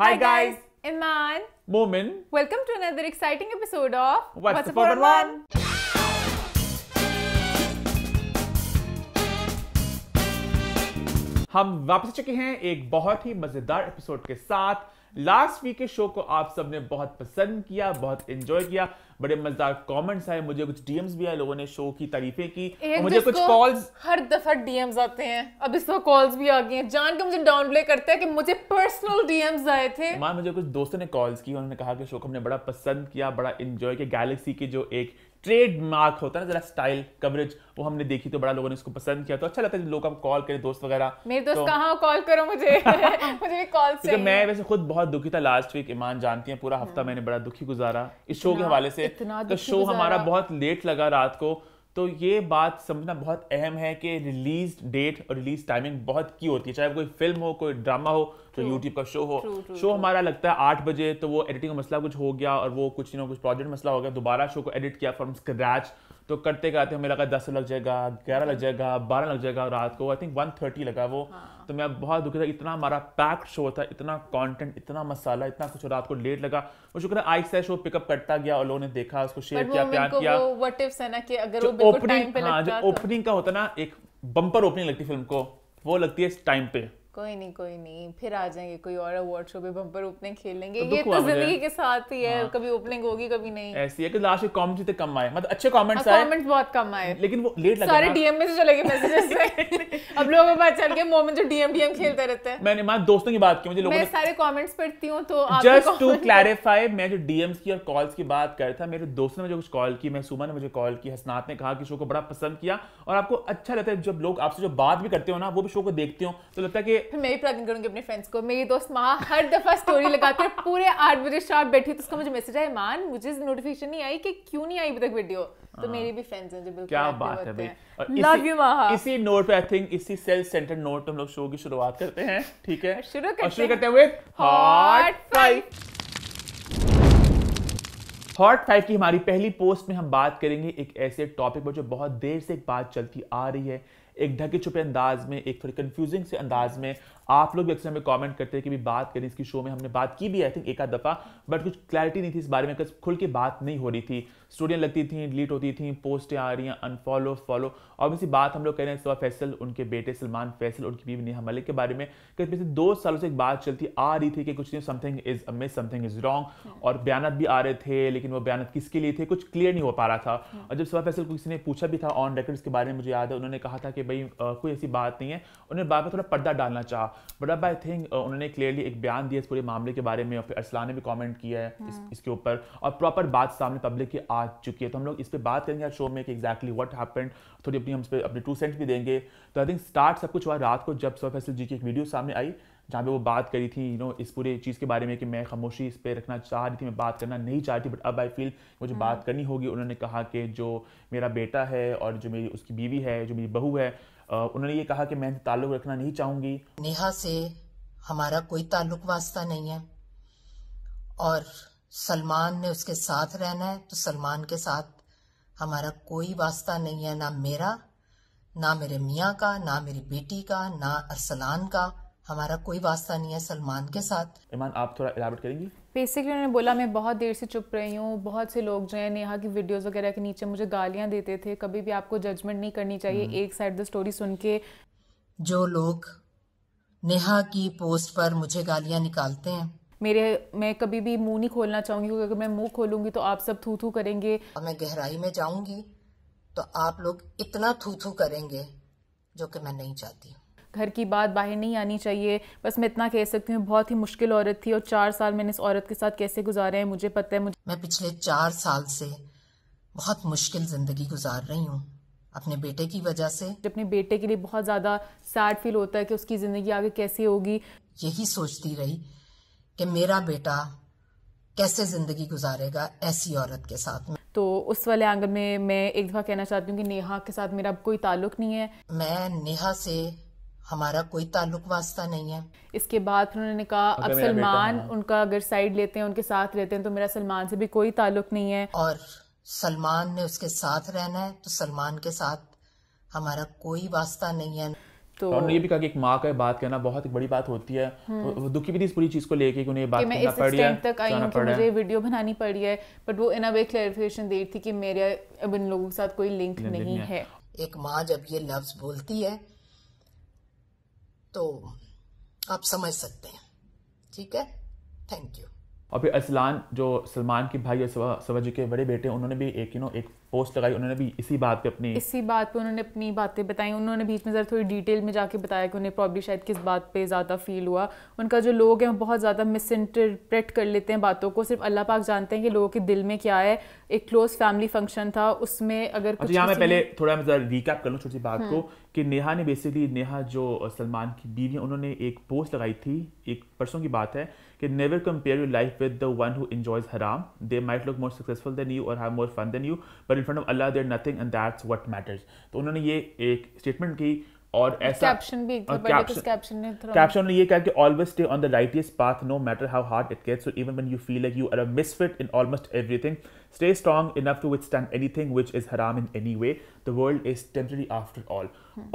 Hi, Hi guys, Iman, Moomin. Welcome to another exciting episode of What's, What's the One. One? हम वापस चुके हैं एक बहुत ही मजेदार एपिसोड के साथ लास्ट वीक के शो को आप सबने बहुत पसंद किया बहुत एंजॉय किया बड़े मजेदार कमेंट्स आए मुझे कुछ डीएम्स भी आए लोगों ने शो की तारीफें की और मुझे कुछ कॉल्स हर दफा डीएम्स आते हैं अब इस वक्त कॉल्स भी आ गई हैं जान के मुझे डाउन प्ले करता है कि मुझे पर्सनल डीएम्स आए थे मां मुझे कुछ दोस्तों ने कॉल्स की उन्होंने कहा कि शो को हमने बड़ा पसंद किया बड़ा एंजॉय किया गैलेक्सी की जो एक ट्रेडमार्क होता है ना जरा स्टाइल कवरेज वो हमने देखी तो बड़ा लोगों ने इसको पसंद किया तो अच्छा लगता है लोग आप कॉल करें दोस्त वगैरह मेरे दोस्त तो, कहाँ कॉल करो मुझे मुझे भी कॉल से मैं वैसे खुद बहुत दुखी था लास्ट वीक ईमान जानती है पूरा हफ्ता हाँ। मैंने बड़ा दुखी गुजारा इस शो के हवाले से तो शो हमारा बहुत लेट लगा रात को तो ये बात समझना बहुत अहम है कि रिलीज डेट और रिलीज टाइमिंग बहुत की होती है चाहे कोई फिल्म हो कोई ड्रामा हो तो यूट्यूब का शो हो true, true, शो true. हमारा लगता है आठ बजे तो वो एडिटिंग का मसला कुछ हो गया और वो कुछ ना कुछ प्रोजेक्ट मसला हो गया दोबारा शो को एडिट किया फ्रॉम स्क्रैच तो करते करते हमें लगा दस लग जाएगा ग्यारह लग जाएगा बारह लग जाएगा रात को आई थिंक वन थर्टी लगा वो हाँ. तो मैं बहुत दुखी था इतना हमारा पैक्ड शो था इतना कंटेंट इतना मसाला इतना कुछ रात को लेट लगा वो शुक्र है आई से शो पिकअप करता गया और लोगों ने देखा उसको शेयर किया प्यार किया व्हाट इफ है ना कि अगर वो ओपनिंग हाँ जो ओपनिंग तो। का होता ना एक बम्पर ओपनिंग लगती फिल्म को वो लगती है इस टाइम पे कोई नहीं कोई नहीं फिर आ जाएंगे कोई और अवार्ड शो पे बम्पर ओपनिंग खेल लेंगे तो ये तो जिंदगी के साथ ही है हाँ। कभी ओपनिंग होगी कभी नहीं ऐसी है कि लास्ट में कमेंट्स इतने कम आए मतलब अच्छे कमेंट्स हाँ, आए कमेंट्स बहुत कम आए लेकिन वो लेट लगे सारे डीएम में से चले गए मैसेजेस से अब लोगों को पता चल गया मोमेंट जो डीएम डीएम खेलते रहते हैं मैंने मां दोस्तों की बात की मुझे लोगों मैं सारे कमेंट्स पढ़ती हूं तो जस्ट टू क्लैरिफाई मैं जो डीएम्स की और कॉल्स की बात कर था मेरे दोस्तों ने मुझे कुछ कॉल की मैं महसूमा ने मुझे कॉल की हसनात ने कहा कि शो को बड़ा पसंद किया और आपको अच्छा लगता है जब लोग आपसे जो बात भी करते हो ना वो भी शो को देखते हो तो लगता है कि फिर मैं भी प्लगिंग करूंगी अपने फ्रेंड्स को मेरी दोस्त माँ हर दफ़ा स्टोरी लगाती है पूरे आठ बजे शॉर्ट बैठी तो उसका मुझे मैसेज आया मान मुझे नोटिफिकेशन नहीं आई कि क्यों नहीं आई अभी तक वीडियो तो हाँ। मेरी भी फ्रेंड्स हैं जो बिल्कुल क्या बात है लव यू माँ इसी नोट पे आई थिंक इसी सेल्फ सेंटर नोट हम लोग शो की शुरुआत करते हैं ठीक है शुरू करते, शुरू करते हैं with hot five hot five की हमारी पहली पोस्ट में हम बात करेंगे एक ऐसे टॉपिक पर जो बहुत देर से एक बात चलती आ रही है एक ढके छुपे अंदाज में एक थोड़ी कंफ्यूजिंग से अंदाज में आप लोग भी अक्सर हमें कमेंट करते हैं कि भी बात करें इसकी शो में हमने बात की भी आई थिंक एक आध दफ़ा बट कुछ क्लैरिटी नहीं थी इस बारे में खुल के बात नहीं हो रही थी स्टोरियाँ लगती थी डिलीट होती थी पोस्टें आ रही हैं अनफॉलो फॉलो और इसी बात हम लोग कह रहे हैं फैसल उनके बेटे सलमान फैसल उनकी बीवी नेहा मलिक के बारे में करीब पिछले दो सालों से एक बात चलती आ रही थी कि कुछ नहीं something is amiss something is wrong और बयानत भी आ रहे थे लेकिन वो बयान किसके लिए थे कुछ क्लियर नहीं हो पा रहा था और जब सवा फैसल को किसी ने पूछा भी था ऑन रेकर्ड्स के बारे में मुझे याद है उन्होंने कहा था कि भाई कोई ऐसी बात नहीं है उन्होंने बात पर थोड़ा पर्दा डालना चाहा बट अब आई थिंक uh, उन्होंने क्लियरली एक बयान दिया इस पूरे मामले के बारे में और फिर अरसलान ने भी कमेंट किया है इस, हाँ। इसके ऊपर और प्रॉपर बात सामने पब्लिक की आ चुकी है तो हम लोग इस पर बात करेंगे शो में कि एग्जैक्टली व्हाट हैपेंड थोड़ी अपनी हम पे अपने टू सेंट भी देंगे तो आई थिंक स्टार्ट सब कुछ हुआ रात को जब सोफ जी की एक वीडियो सामने आई जहाँ पे वो बात करी थी यू नो इस पूरे चीज़ के बारे में कि मैं खामोशी इस पर रखना चाह रही थी मैं बात करना नहीं चाह रही थी बट अब आई फील मुझे हाँ। बात करनी होगी उन्होंने कहा कि जो मेरा बेटा है और जो मेरी उसकी बीवी है जो मेरी बहू है उन्होंने ये कहा कि मैं ताल्लुक रखना नहीं चाहूंगी नेहा से हमारा कोई ताल्लुक वास्ता नहीं है और सलमान ने उसके साथ रहना है तो सलमान के साथ हमारा कोई वास्ता नहीं है ना मेरा ना मेरे मियाँ का ना मेरी बेटी का ना अरसलान का हमारा कोई वास्ता नहीं है सलमान के साथ ईमान आप थोड़ा इलाबेट करेंगी बेसिकली उन्होंने बोला मैं बहुत देर से चुप रही हूँ बहुत से लोग जो है नेहा की वीडियोस वगैरह के नीचे मुझे गालियाँ देते थे कभी भी आपको जजमेंट नहीं करनी चाहिए हम्म। एक साइड द स्टोरी सुन के जो लोग नेहा की पोस्ट पर मुझे गालियाँ निकालते हैं मेरे मैं कभी भी मुंह नहीं खोलना चाहूंगी क्योंकि अगर मैं मुंह खोलूंगी तो आप सब थू थू करेंगे मैं गहराई में जाऊंगी तो आप लोग इतना थू थू करेंगे जो कि मैं नहीं चाहती घर की बात बाहर नहीं आनी चाहिए बस मैं इतना कह सकती हूँ बहुत ही मुश्किल औरत थी और चार साल मैंने इस औरत के साथ कैसे गुजारे हैं मुझे पता है मुझे मैं पिछले चार साल से बहुत मुश्किल ज़िंदगी गुजार रही हूँ अपने बेटे की वजह से अपने बेटे के लिए बहुत ज़्यादा सैड फील होता है कि उसकी ज़िंदगी आगे कैसे होगी यही सोचती रही कि मेरा बेटा कैसे ज़िंदगी गुजारेगा ऐसी औरत के साथ में तो उस वाले एंगल में मैं एक दफ़ा कहना चाहती हूँ कि नेहा के साथ मेरा कोई ताल्लुक नहीं है मैं नेहा से हमारा कोई ताल्लुक वास्ता नहीं है इसके बाद फिर उन्होंने कहा अब सलमान उनका अगर साइड लेते हैं उनके साथ रहते हैं तो मेरा सलमान से भी कोई ताल्लुक नहीं है और सलमान ने उसके साथ रहना है तो सलमान के साथ हमारा कोई वास्ता नहीं है तो उन्होंने ये भी कहा कि एक माँ का बात करना बहुत बड़ी बात होती है हम्म। वो दुखी भी थी इस पूरी चीज़ को लेके उन्हें बात करना पड़ है तक आई हूँ मुझे वीडियो बनानी पड़ी है बट वो इन अ वे क्लैरिफिकेशन दे रही थी कि मेरे अब इन लोगों के साथ कोई लिंक नहीं है एक माँ जब ये लफ्ज़ बोलती है तो आप समझ सकते हैं ठीक है थैंक यू और फिर असलान जो सलमान के भाई और सवा जी के बड़े बेटे उन्होंने भी एक यू नो एक पोस्ट लगाई उन्होंने भी इसी बात पे अपनी इसी बात पे उन्होंने अपनी बातें बताई उन्होंने बीच में ज़रा थोड़ी डिटेल में जाके बताया कि उन्हें प्रॉब्ली शायद किस बात पे ज़्यादा फील हुआ उनका जो लोग हैं वो बहुत ज़्यादा मिस इंटरप्रेट कर लेते हैं बातों को सिर्फ अल्लाह पाक जानते हैं कि लोगों के दिल में क्या है एक क्लोज फैमिली फंक्शन था उसमें अगर अच्छा मैं पहले थोड़ा मैं ज़रा रिकैप कर लूँ छोटी बात हम्म। को कि नेहा ने बेसिकली नेहा जो सलमान की बीवी है उन्होंने एक पोस्ट लगाई थी एक परसों की बात है can never compare your life with the one who enjoys haram. They might look more successful than you or have more fun than you, but in front of Allah they're nothing and that's what matters. So, उन्होंने ये एक statement की और caption भी caption ने caption ने ये कहा कि always stay on the righteous path no matter how hard it gets so even when you feel like you are a misfit in almost everything stay strong enough to withstand anything which is हराम in any way the world is temporary after all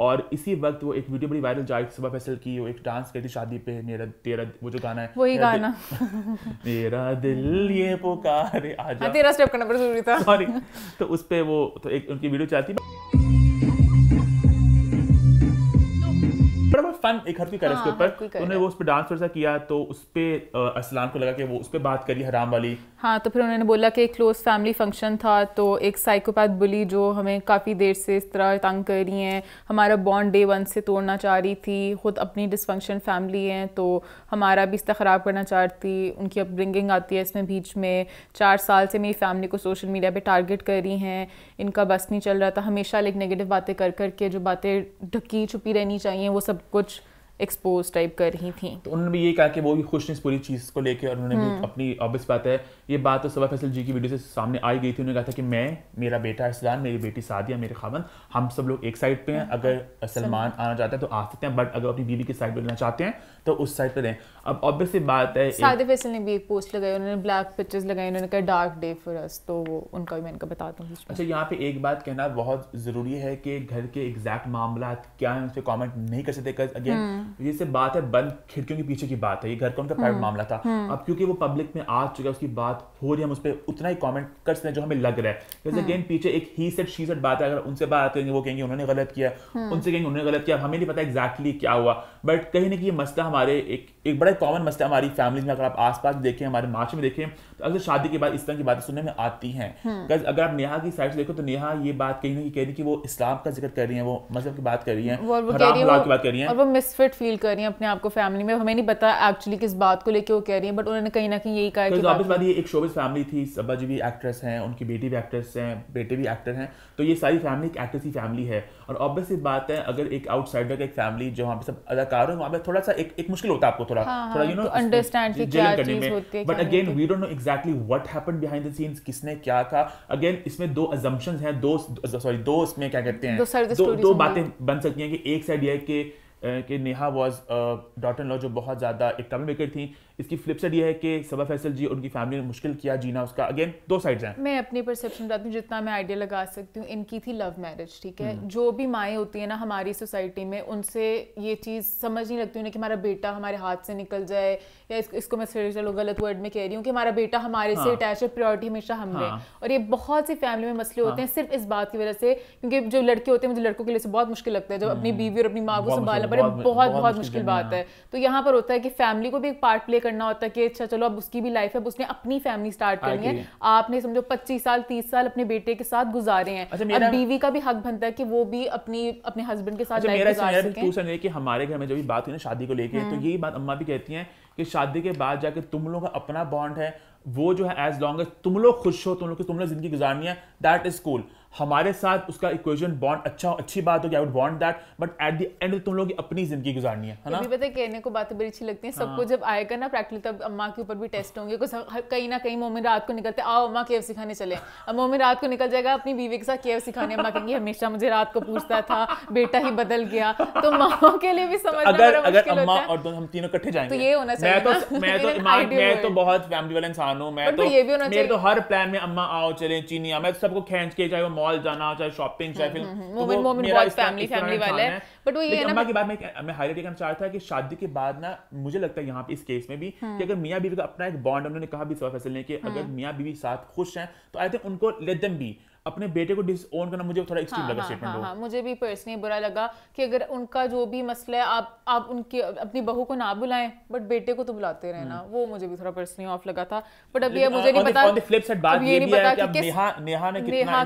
और इसी वक्त वो एक video बड़ी viral जा सुबह फैसल की वो एक डांस करती शादी पे मेरा तेरा वो जो गाना है वही गाना मेरा दिल ये पुकारे आजा हाँ, तेरा स्टेप करना बड़ा जरूरी था सॉरी तो उस पे वो तो एक उनकी वीडियो चलती है फन एक हरकी कर उसके हाँ, ऊपर उन्होंने वो उस पर डांस वैसा किया तो उस पर असलान को लगा कि वो उस पर बात करी हराम वाली हाँ तो फिर उन्होंने बोला कि एक क्लोज फैमिली फंक्शन था तो एक साइकोपैथ बुली जो हमें काफ़ी देर से इस तरह तंग कर रही हैं हमारा बॉन्ड डे वन से तोड़ना चाह रही थी खुद अपनी डिसफंक्शन फैमिली हैं तो हमारा भी तरह ख़राब करना चाह रही थी उनकी अपब्रिंगिंग आती है इसमें बीच में चार साल से मेरी फैमिली को सोशल मीडिया पर टारगेट कर रही हैं इनका बस नहीं चल रहा था हमेशा लाइक नेगेटिव बातें कर कर के जो बातें ढकी छुपी रहनी चाहिए वो सब कुछ एक्सपोज टाइप कर रही थी तो उन्होंने भी ये कहा कि वो भी खुश नहीं इस पूरी चीज़ को लेकर और उन्होंने भी हम्म। अपनी ऑबिस बात है ये बात तो सबा फैसल जी की वीडियो से सामने आई गई थी उन्होंने कहा था कि मैं मेरा बेटा अरसदान मेरी बेटी सादिया मेरे खामन हम सब लोग एक साइड पे हैं हाँ, अगर सलमान आना चाहते हैं तो आ सकते हैं बट अगर अपनी बीवी की साइड पर लेना चाहते हैं तो उस साइड पर रहें अब ऑब्वियस बात है सादे फैसल ने भी एक पोस्ट लगाई उन्होंने ब्लैक पिक्चर्स लगाई उन्होंने कहा डार्क डे फॉर अस तो वो उनका भी मैं इनका बता दूँ अच्छा यहाँ पे एक बात कहना बहुत ज़रूरी है कि घर के एग्जैक्ट मामला क्या है उस पर कॉमेंट नहीं कर सकते अगेन हाँ। ये सिर्फ बात है बंद खिड़कियों के पीछे की बात है ये घर का उनका प्राइवेट हाँ। मामला था हाँ। अब क्योंकि वो पब्लिक में आ चुका है उसकी बात हो रही है हम उस पर उतना ही कॉमेंट कर सकते हैं जो हमें लग रहा है जैसे गेंद पीछे एक ही सेट शी सेट बात है अगर उनसे बात करेंगे वो कहेंगे उन्होंने गलत किया उनसे कहेंगे उन्होंने गलत किया हमें नहीं पता एग्जैक्टली क्या हुआ बट कहीं ना कहीं मसला हमारे एक एक बड़ा कॉमन मसला हमारी फैमिली में अगर आप आसपास देखें हमारे माच में देखें तो अगर शादी के बाद इस तरह की बातें सुनने में आती हैं बिकॉज हम्म। अगर आप नेहा की साइड से देखो तो नेहा ये बात कहीं ना कहीं कह रही कि वो इस्लाम का जिक्र कर रही है वो मजहब की बात कर रही है की बात कर रही है और वो मिसफिट फील कर रही है अपने आप को फैमिली में हमें नहीं पता एक्चुअली किस बात को लेकर वो कह रही है बट उन्होंने कहीं ना कहीं यही कहा एक शोबिस फैमिली थी सबा जी भी एक्ट्रेस हैं उनकी बेटी भी एक्ट्रेस हैं बेटे भी एक्टर हैं तो ये सारी फैमिली एक एक्ट्रेस की फैमिली है और ऑब्वियसली बात है अगर एक आउटसाइडर का एक फैमिली जो वहाँ पे सब अदाकार बता रहे हो वहाँ पे थोड़ा सा एक, एक मुश्किल होता है आपको थोड़ा हाँ, थोड़ा यू नो अंडरस्टैंड क्या चीज होती but again we don't know exactly what happened behind the scenes किसने क्या कहा अगेन इसमें दो अजम्पशंस हैं दो सॉरी दो इसमें क्या कहते हैं दो दो बातें बन सकती हैं कि एक साइड यह है कि कि नेहा वॉज डॉट लॉ जो बहुत ज़्यादा एक तमिल मेकर थी इसकी फ्लिप साइड ये है कि सबा फैसल जी उनकी फैमिली ने मुश्किल किया जीना उसका अगेन दो साइड्स हैं मैं अपनी परसेप्शन बताती हूँ जितना मैं आइडिया लगा सकती हूँ इनकी थी लव मैरिज ठीक है हम्म। जो भी माएँ होती है ना हमारी सोसाइटी में उनसे ये चीज़ समझ नहीं लगती उन्हें कि हमारा बेटा हमारे हाथ से निकल जाए या इस, इसको मैं चलो गलत वर्ड में कह रही हूँ कि हमारा बेटा हमारे हाँ। से अटैच है प्रायोरिटी हमेशा हम हाँ। और ये बहुत सी फैमिली में मसले हाँ। होते हैं सिर्फ इस बात की वजह से क्योंकि जो लड़के होते हैं मुझे लड़कों के लिए बहुत मुश्किल लगता है जब अपनी हम्म। बीवी और अपनी माँ को संभालना पड़े बहुत बहुत मुश्किल बात है तो यहाँ पर होता है कि फैमिली को भी एक पार्ट प्ले करना होता कि अच्छा चलो अब उसकी भी लाइफ है अब उसने अपनी फैमिली स्टार्ट करनी है आपने समझो पच्चीस साल तीस साल अपने बेटे के साथ गुजारे हैं अच्छा, अब बीवी का भी हक बनता है कि वो भी अपनी अपने हस्बैंड के साथ अच्छा, मेरा, कि हमारे घर में जो भी बात हुई ना शादी को लेके तो हाँ। यही बात अम्मा भी कहती हैं कि शादी के बाद जाके तुम लोग का अपना बॉन्ड है वो जो है एज लॉन्ग एज तुम लोग खुश हो तुम लोग तुम लोग जिंदगी गुजारनी है दैट इज कूल हमारे साथ उसका इक्वेशन बॉन्ड अच्छा अच्छी बात होगी I would that but at the end तुम लोग अपनी जिंदगी गुजारनी है ना पता कहने को बातें बड़ी अच्छी लगती है हाँ। सबको जब आएगा ना प्रैक्टिकल तब अम्मा के ऊपर भी टेस्ट होंगे कहीं ना कहीं मोमिन रात को निकलते आओ अम्मा केव सिखाने चले अब मोमिन रात को निकल जाएगा अपनी बीवी के साथ केव सिखाने अम्मा कहेंगी हमेशा मुझे रात को पूछता था बेटा ही बदल गया तो माओ के लिए भी तो समझ अगर अगर अम्मा और हम तीनों इकट्ठे जाएंगे तो ये होना चाहिए तो तो मैं तो मैं तो मैं तो बहुत फैमिली वाला इंसान हूँ मैं तो ये भी होना चाहिए तो हर प्लान में अम्मा आओ चले चीनी मैं सबको खेच के जाए मॉल जाना चाहे शॉपिंग चाहे हम्म, फिर मोमिन मोमिन बहुत फैमिली फैमिली वाले बट वो ये अम्मा की बात में मैं हाईलाइट करना चाहता था कि शादी के बाद ना मुझे लगता है यहाँ पे इस केस में भी कि हम्म। अगर मियाँ बीवी का अपना एक बॉन्ड उन्होंने कहा भी सवा फैसले के अगर मियाँ बीवी साथ खुश हैं तो आई थिंक उनको लेट देम बी अपने बेटे को डिसओन करना मुझे थोड़ा एक्सट्रीम हाँ, लगा स्टेटमेंट हाँ, हाँ, हाँ, मुझे भी पर्सनली बुरा लगा कि अगर उनका जो भी मसला है आप आप उनकी अपनी बहू को ना बुलाएं बट बेटे को तो बुलाते रहे ना हम्म। वो मुझे भी थोड़ा पर्सनली ऑफ लगा था बट अभी ये मुझे नहीं पता ऑन द फ्लिप साइड बात ये भी है कि अब नेहा नेहा ने कितना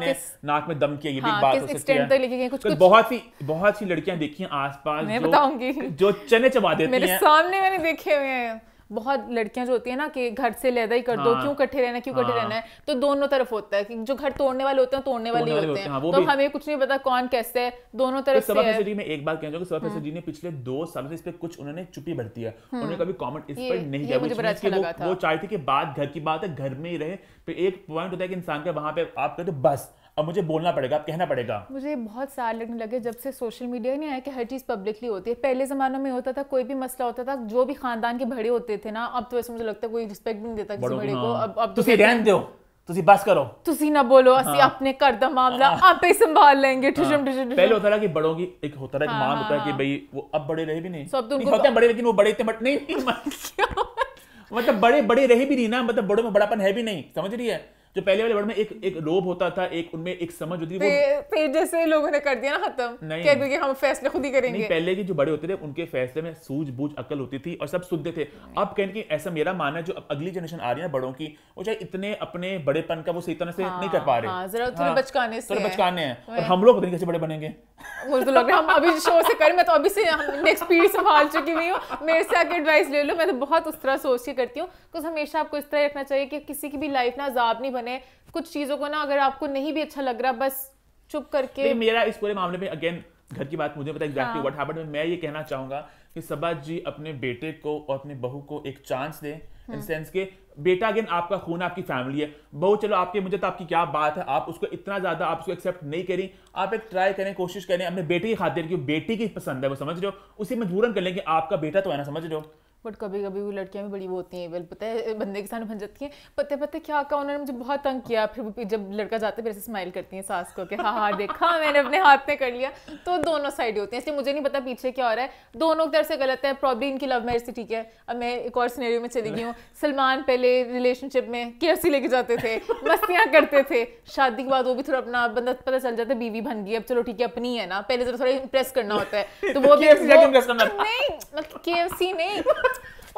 नाक में दम किया ये भी हाँ, बात हो सकती है तक लेके गई कुछ बहुत सी बहुत सी लड़कियां देखी हैं आसपास मैं जो चने चबा देती हैं मेरे सामने मैंने देखे हुए हैं बहुत लड़कियां जो होती है ना कि घर से लेदा ही कर दो हाँ। क्यों इकट्ठे रहना क्यों इकट्ठे हाँ। रहना है तो दोनों तरफ होता है कि जो घर तोड़ने वाले होते हैं तोड़ने वाले होते हैं हाँ, तो हमें कुछ नहीं पता कौन कैसे है दोनों तरफ से मैं एक बात कहना चाहूंगा सबा जी ने पिछले दो साल से इस पर कुछ उन्होंने चुप्पी भरती है उन्होंने कभी कॉमेंट इस पर नहीं किया अच्छा वो चाहती कि बात घर की बात है घर में ही रहे एक पॉइंट होता है कि इंसान का वहां पे आप कहते बस अब मुझे बोलना पड़ेगा अब कहना पड़ेगा मुझे बहुत साल लगने लगे जब से सोशल मीडिया नहीं आया कि हर चीज़ पब्लिकली होती है पहले ज़मानों में होता था कोई भी मसला होता था जो भी खानदान के बड़े होते थे ना अब तो वैसे मुझे लगता है कोई रिस्पेक्ट नहीं देता किसी बड़े को हाँ। अब अब तुम रहन दो ਤੁਸੀਂ ਬਸ ਕਰੋ ਤੁਸੀਂ ਨਾ ਬੋਲੋ ਅਸੀਂ ਆਪਣੇ ਘਰ ਦਾ ਮਾਮਲਾ पहले होता ਲੈਂਗੇ ਠੁਸ਼ਮ ਠੁਸ਼ਮ ਪਹਿਲੇ ਹੋਤਾ ਕਿ ਬੜੋਂ ਕੀ ਇੱਕ ਹੋਤਾ ਕਿ ਮਾਂ ਹੋਤਾ ਕਿ ਭਈ ਉਹ ਅਬ ਬੜੇ ਰਹੇ ਵੀ ਨਹੀਂ ਸਭ ਤੋਂ ਹੋਤੇ बड़े ਲੇਕਿਨ ਉਹ ਬੜੇ ਤੇ ਮਟ नहीं तो मतलब बड़े बड़े रहे भी नहीं ना मतलब बड़ों में बड़ापन है भी नहीं समझ रही है जो पहले वाले वर्ड में एक एक लोभ होता था एक उनमें एक समझ होती थी फिर जैसे लोगों ने कर दिया ना खत्म नहीं कह कि हम फैसले खुद ही करेंगे नहीं, पहले के जो बड़े होते थे उनके फैसले में सूझबूझ अकल होती थी और सब सुनते थे अब कहने की ऐसा मेरा मानना है जो अगली जनरेशन आ रही है बड़ों की वो चाहे इतने अपने बड़ेपन का वो सही तरह से नहीं कर पा रहे हाँ, हाँ, बचकाने थोड़े बचकाने हैं और हम लोग कैसे बड़े बनेंगे मुझे तो लग रहा है हम अभी शो से करें मैं तो अभी से नेक्स्ट पीढ़ी संभाल चुकी हुई हूँ मेरे से आके एडवाइस ले लो मैं तो बहुत उस तरह सोच के करती हूँ कुछ हमेशा आपको इस तरह रखना चाहिए कि किसी की भी लाइफ ना आजाब नहीं बने कुछ चीज़ों को ना अगर आपको नहीं भी अच्छा लग रहा बस चुप करके मेरा इस पूरे मामले में अगेन घर की बात मुझे पता एग्जैक्टली व्हाट हैपेंड मैं ये कहना चाहूंगा कि सबाज जी अपने बेटे को और अपने बहू को एक चांस दें इन सेंस के बेटा अगेन आपका खून आपकी फैमिली है बहू चलो आपके मुझे तो आपकी क्या बात है आप उसको इतना ज्यादा आप उसको एक्सेप्ट नहीं करी आप एक ट्राई करें कोशिश करें अपने बेटे की खातिर की बेटी की पसंद है वो समझ लो उसी उसे मजबूरन कर लें कि आपका बेटा तो है ना समझ लो बट कभी कभी वो लड़कियाँ भी बड़ी वो होती हैं वेल पता है बंदे के साथ बन जाती हैं पते पते क्या कहा उन्होंने मुझे बहुत तंग किया फिर जब लड़का जाते फिर ऐसे स्माइल करती हैं सास को कि हाँ हाँ देखा मैंने अपने हाथ में कर लिया तो दोनों साइड होती हैं इसलिए मुझे नहीं पता पीछे क्या हो रहा है दोनों की तरफ से गलत है प्रॉब्लम इनकी लव मैरिज से ठीक है अब मैं एक और सीनेरियो में चली गई हूँ सलमान पहले रिलेशनशिप में के लेके जाते थे मस्तियाँ करते थे शादी के बाद वो भी थोड़ा अपना बंदा पता चल जाता है बीवी बन गई अब चलो ठीक है अपनी है ना पहले जरा तो थोड़ा इम्प्रेस करना होता है तो वो भी नहीं मतलब के नहीं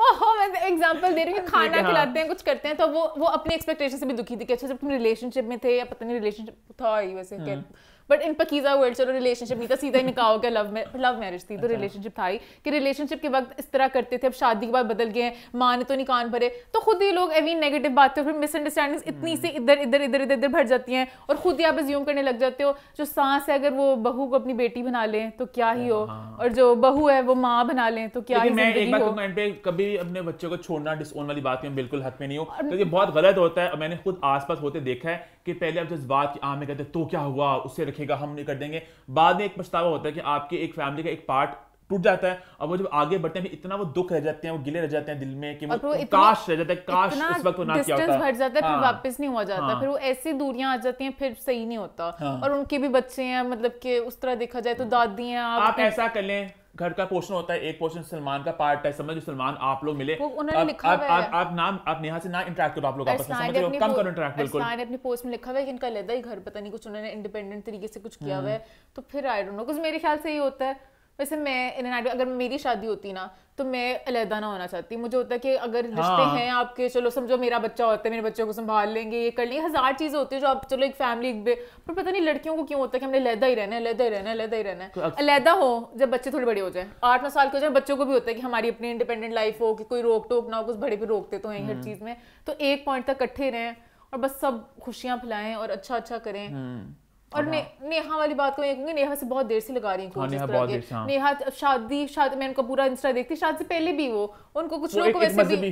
ओहो मैं एग्जांपल तो दे रही हूँ खाना खिलाते हैं कुछ करते हैं तो वो वो अपनी एक्सपेक्टेशन से भी दुखी थी कि अच्छा जब तुम रिलेशनशिप में थे या पता नहीं रिलेशनशिप था ही वैसे हम्म। बट इन पकीजा वर्ड चलो रिलेशनशिप नहीं था सीधा ही निकाह हो लव में लव मैरिज थी तो रिलेशनशिप अच्छा। था ही कि रिलेशनशिप के वक्त इस तरह करते थे अब शादी के बाद बदल गए हैं माँ ने तो नहीं कान भरे तो खुद ही लोग एवी नेगेटिव बातें फिर मिसअंडरस्टैंडिंग इतनी हम्म। सी इधर इधर इधर इधर इधर भर जाती हैं और खुद ही आप ज्यूम करने लग जाते हो जो सांस है अगर वो बहू को अपनी बेटी बना लें तो क्या ही हो हाँ। और जो बहू है वो माँ बना लें तो क्या ही मैं एक कभी अपने बच्चों को छोड़ना डिसओन वाली बात में बिल्कुल हक में नहीं हो तो ये बहुत गलत होता है मैंने खुद आसपास होते देखा है कि पहले आप जिस बात की आम में कहते तो क्या हुआ उससे रखेगा हम नहीं कर देंगे बाद में एक पछतावा होता है कि आपके एक फैमिली का एक पार्ट टूट जाता है और वो जब आगे बढ़ते हैं इतना वो दुख रह जाते हैं वो गिले रह जाते हैं दिल में कि वो काश रह जाता है काश इस वक्त वो ना किया होता हट जाता है फिर हाँ। वापस नहीं हुआ जाता हाँ, फिर वो ऐसी दूरियां आ जाती हैं फिर सही नहीं होता हाँ, और उनके भी बच्चे हैं मतलब कि उस तरह देखा जाए तो हाँ। दादी हैं आप ऐसा कर लें घर का पोर्शन होता है एक पोर्शन सलमान का पार्ट है समझ सलमान आप लोग मिले उन्होंने आप, आप, आप नाम इंटरेक्ट करो आप लोग आपस में कम करो इंटरेक्ट बिल्कुल अपने पोस्ट में लिखा हुआ है इनका लेदा ही घर पता नहीं कुछ उन्होंने इंडिपेंडेंट तरीके से कुछ किया हुआ है हम्म। तो फिर आई डोंट नो कुछ मेरे ख्याल से ही होता है वैसे मैं इन एन अगर मेरी शादी होती ना तो मैं अलहदा ना होना चाहती मुझे होता है कि अगर रिश्ते हाँ। हैं आपके चलो समझो मेरा बच्चा होता है मेरे बच्चों को संभाल लेंगे ये कर लेंगे हज़ार चीज़ें होती है जो आप चलो एक फैमिली पर पता नहीं लड़कियों को क्यों होता है कि हमने अलहदा ही रहना है अलहदा ही रहना है अलहदा ही रहना है अलहदा हो जब बच्चे थोड़े बड़े हो जाए आठ नौ साल के हो जाए बच्चों को भी होता है कि हमारी अपनी इंडिपेंडेंट लाइफ हो कि कोई रोक टोक ना हो कुछ बड़े भी रोकते तो हैं हर हम्म। चीज़ में तो एक पॉइंट तक इकट्ठे रहें और बस सब खुशियां फैलाएं और अच्छा अच्छा करें हम्म। और हाँ। नेहा वाली बात को ये नेहा से बहुत देर से लगा रही हूँ हाँ, नेहा, हाँ। शादी शादी मैं उनका पूरा इंस्टा देखती शादी से पहले भी वो उनको कुछ लोग वैसे भी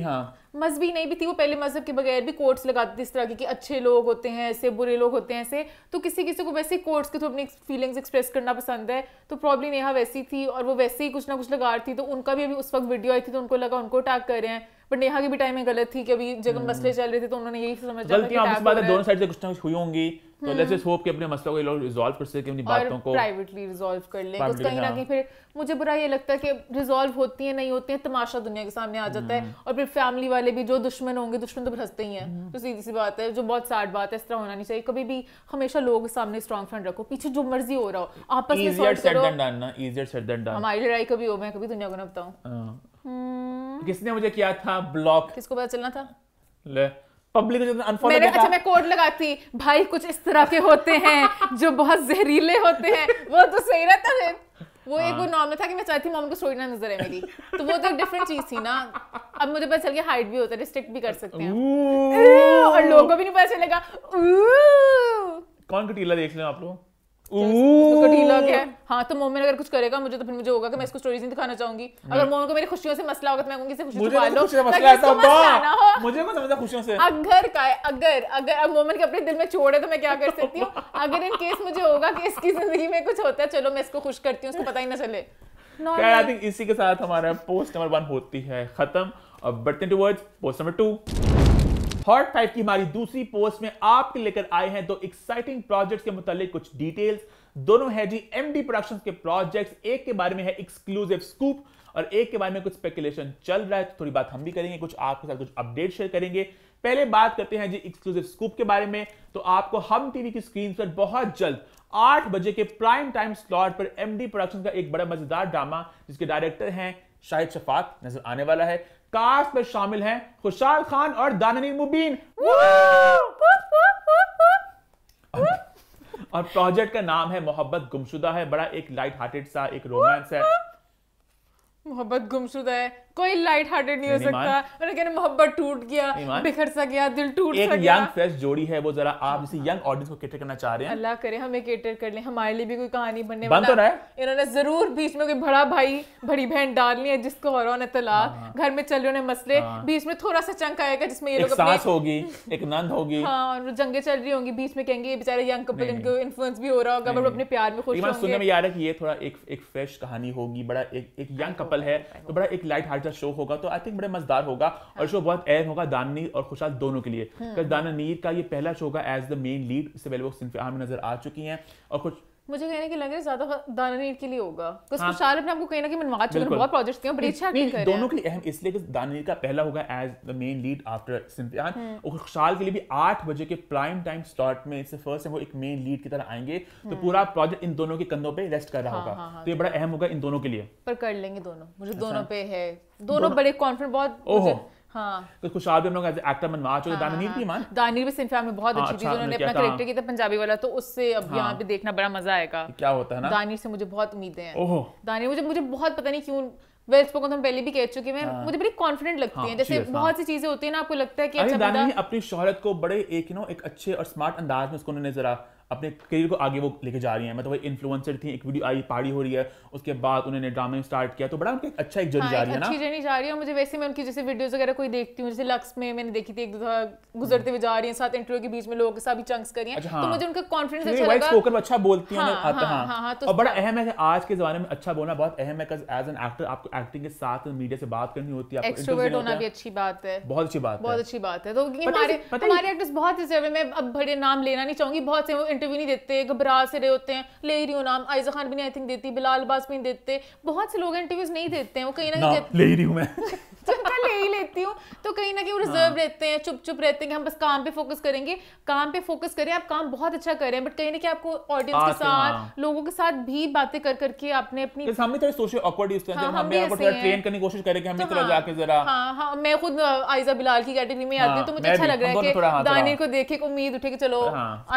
मजहबी नहीं भी थी वो पहले मजहब के बगैर भी कोर्ट्स लगाती थी इस तरह की कि अच्छे लोग होते हैं ऐसे बुरे लोग होते हैं ऐसे तो किसी किसी को वैसे कोर्ट्स के थ्रू अपनी फीलिंग्स एक्सप्रेस करना पसंद है तो प्रॉब्लम नेहा वैसी थी और वो वैसे ही कुछ ना कुछ लगा रही थी तो उनका भी अभी उस वक्त वीडियो आई थी तो उनको लगा उनको अटैक कर रहे हैं बट नेहा की भी टाइमिंग गलत थी कि अभी जब हम्म। मसले चल रहे थे तो उन्होंने यही समझा गलतियां आपस में दोनों साइड से कुछ ना कुछ हुई होंगी तो लेट्स जस्ट होप कि अपने मसलों को ये लोग रिजॉल्व कर सके अपनी बातों को प्राइवेटली रिजॉल्व कर लें कहीं ना हाँ। कहीं फिर मुझे बुरा ये लगता है कि रिजॉल्व होती है नहीं होती है तमाशा दुनिया के सामने आ जाता है हम्म। और फिर फैमिली वाले भी जो दुश्मन होंगे दुश्मन तो फिर हंसते ही हैं हम्म। तो सीधी सी बात है जो बहुत सैड बात है इस तरह होना नहीं चाहिए कभी भी हमेशा लोगों के सामने स्ट्रॉन्ग फ्रेंड रखो पीछे जो मर्जी हो रहा हो आपस में करो हमारी लड़ाई कभी हो मैं कभी दुनिया को ना बताऊँ हाँ। hmm. किसने मुझे किया था ब्लॉक किसको पता चलना था ले पब्लिक मैंने अच्छा मैं कोड लगाती भाई कुछ इस तरह के होते हैं जो बहुत जहरीले होते हैं वो तो सही रहता है वो हाँ। एक वो नॉर्मल हाँ। था कि मैं चाहती मॉम को स्टोरी ना नजर है मेरी तो वो तो एक डिफरेंट चीज थी ना अब मुझे पता चल गया हाइट भी होता है रिस्ट्रिक्ट भी कर सकते हैं और लोगों को भी नहीं पता चलेगा कौन कटीला देख लें आप लोग है हाँ तो मोमिन अगर कुछ करेगा मुझे तो फिर मुझे होगा कि मैं इसको स्टोरीज नहीं दिखाना चाहूंगी अगर मोमिन को मेरी खुशियों से मसला होगा तो मैं कहूंगी इसे खुशी तो लो तो मुझे खुशियों से अगर का अगर अगर अब मोमिन के अपने दिल में छोड़े तो मैं क्या कर सकती हूँ अगर इन केस मुझे होगा कि इसकी जिंदगी में कुछ होता है चलो मैं इसको खुश करती हूँ उसको पता ही ना चले इसी के साथ हमारा पोस्ट नंबर वन होती है खत्म अब बढ़ते two words post number two third type की हमारी दूसरी पोस्ट में आपके लेकर आए हैं दो एक्साइटिंग प्रोजेक्ट्स के मुतालिक कुछ डिटेल्स दोनों है जी एमडी प्रोडक्शंस के प्रोजेक्ट्स एक के बारे में है एक्सक्लूसिव स्कूप और एक के बारे में कुछ स्पेकुलेशन चल रहा है तो थोड़ी बात हम भी करेंगे कुछ आपके साथ कुछ अपडेट शेयर करेंगे पहले बात करते हैं जी एक्सक्लूसिव स्कूप के बारे में तो आपको हम टीवी की स्क्रीन पर बहुत जल्द आठ बजे के प्राइम टाइम स्लॉट पर एमडी प्रोडक्शन का एक बड़ा मजेदार ड्रामा जिसके डायरेक्टर हैं शाहिद शफाक नजर आने वाला है कास्ट में शामिल हैं खुशाल खान और दानी मुबीन और प्रोजेक्ट का नाम है मोहब्बत गुमशुदा है बड़ा एक लाइट हार्टेड सा एक रोमांस है मोहब्बत गुमशुदा है कोई लाइट हार्टेड नहीं हो सकता मैंने कहना मोहब्बत टूट गया बिखर सा गया दिल टूट एक सा यंग फ्रेश जोड़ी है वो जरा आप जैसे यंग ऑडियंस को केटर करना चाह रहे हैं अल्लाह करे हमें केटर कर ले हमारे लिए भी कोई कहानी बनने बन तो रहा है इन्होंने जरूर बीच में कोई बड़ा भाई बड़ी बहन डालनी है जिसको और ने तलाक हाँ। घर में चल रहे मसले हाँ। बीच में थोड़ा सा चंक आएगा जिसमें ये लोग सास होगी एक नंद होगी हाँ जंगे चल रही होंगी बीच में कहेंगे बेचारे यंग कपल इनको इन्फ्लुएंस भी हो रहा होगा बट अपने प्यार में खुश होंगे सुनने में याद है कि ये थोड़ा एक एक फ्रेश कहानी होगी बड़ा एक यंग हाँ, कपल है तो बड़ा एक लाइट हार्ट जब शो होगा तो आई थिंक बड़े मजेदार होगा हाँ. और शो बहुत एयर होगा दानी और खुशाल दोनों के लिए हाँ। दाना नीर का ये पहला शो होगा एज द मेन लीड इससे पहले वो हमें नजर आ चुकी हैं और कुछ मुझे कहने के लग रहा है ज्यादा दानानीर के लिए होगा तो हाँ, शाहरुख अपने आपको कहीं ना कहीं मनवा चुके बहुत प्रोजेक्ट्स किए बड़ी अच्छा एक्टिंग कर दोनों के लिए अहम इसलिए कि दानानीर का पहला होगा as the main lead after सिम्पियान और खुशहाल के लिए भी आठ बजे के प्राइम टाइम स्लॉट में इससे फर्स्ट वो एक मेन लीड की तरह आएंगे तो पूरा प्रोजेक्ट हम्म। इन दोनों के कंधों पे रेस्ट कर रहा हाँ, होगा हाँ, हाँ, तो ये बड़ा अहम होगा इन दोनों के लिए पर कर लेंगे दोनों मुझे दोनों पे है दोनों बड़े कॉन्फिडेंट बहुत हाँ। तो खुशहाल भी हम लोग एक्टर चुके हाँ, हाँ, भी मान भी में बहुत अच्छी अच्छा, उन्होंने अपना करेक्टर किया था पंजाबी वाला तो उससे अब यहाँ पे देखना बड़ा मजा आएगा क्या होता है ना से मुझे बहुत उम्मीदें हैं मुझे मुझे बहुत पता नहीं क्यों वेल स्पोकन तो हम पहले भी कह चुके हैं हाँ। मुझे बड़ी कॉन्फिडेंट लगती हाँ, है जैसे बहुत सी चीजें होती है ना आपको लगता है कि अच्छा अपनी शोहरत को बड़े एक नो एक अच्छे और स्मार्ट अंदाज में उसको उन्होंने जरा अपने करियर को आगे वो लेके जा रही हैं मतलब वो इन्फ्लुएंसर थी एक वीडियो आई पार्टी हो रही है उसके बाद उन्होंने ड्रामे स्टार्ट किया तो बड़ा उनके अच्छा एक जर्नी हाँ, जा रही है ना जर्नी जा रही है मुझे वैसे मैं उनकी जैसे वीडियोज वगैरह कोई देखती हूँ जैसे लक्स में मैंने देखी थी एक दो गुजरते हुए जा रही है साथ इंटरव्यू के बीच में लोगों के साथ भी चंक्स करिए अच्छा, हाँ। तो मुझे उनका कॉन्फिडेंस अच्छा लगा अच्छा बोलती हैं हाँ, हाँ, तो और बड़ा अहम है आज के जमाने में अच्छा बोलना बहुत अहम है एज एन एक्टर आपको एक्टिंग के साथ मीडिया से बात करनी होती है एक्सट्रोवर्ट होना भी अच्छी बात है बहुत अच्छी बात बहुत अच्छी बात है तो हमारे हमारे एक्टर्स बहुत मैं अब बड़े नाम लेना नहीं चाहूंगी बहुत से इंटरव्यू नहीं देते घबरा से रहे होते हैं ले रही हूँ नाम आयजा खान भी नहीं आई थिंक देती बिलाल बास भी नहीं देते बहुत से लोग इंटरव्यूज नहीं देते हैं वो कहीं ना कहीं ले रही हूँ मैं ले ही लेती हूँ तो कहीं ना कहीं वो रिजर्व हाँ। रहते हैं चुप चुप रहते हैं हम बस काम पे फोकस करेंगे काम पे फोकस करें आप काम बहुत अच्छा कर रहे हैं बट कहीं ना कहीं आपको ऑडियंस हाँ, के साथ हाँ। लोगों के साथ भी बातें कर करके आपने अपनी हम भी थोड़ी सोशल ऑकवर्ड यूज करते हैं हम थोड़ा ट्रेन करने की कोशिश करें कि हम भी तो जाके जरा हां हां मैं खुद आयजा बिलाल की कैटेगरी में आती हूं तो मुझे अच्छा लग रहा है कि दानिर को देखे उम्मीद उठे कि चलो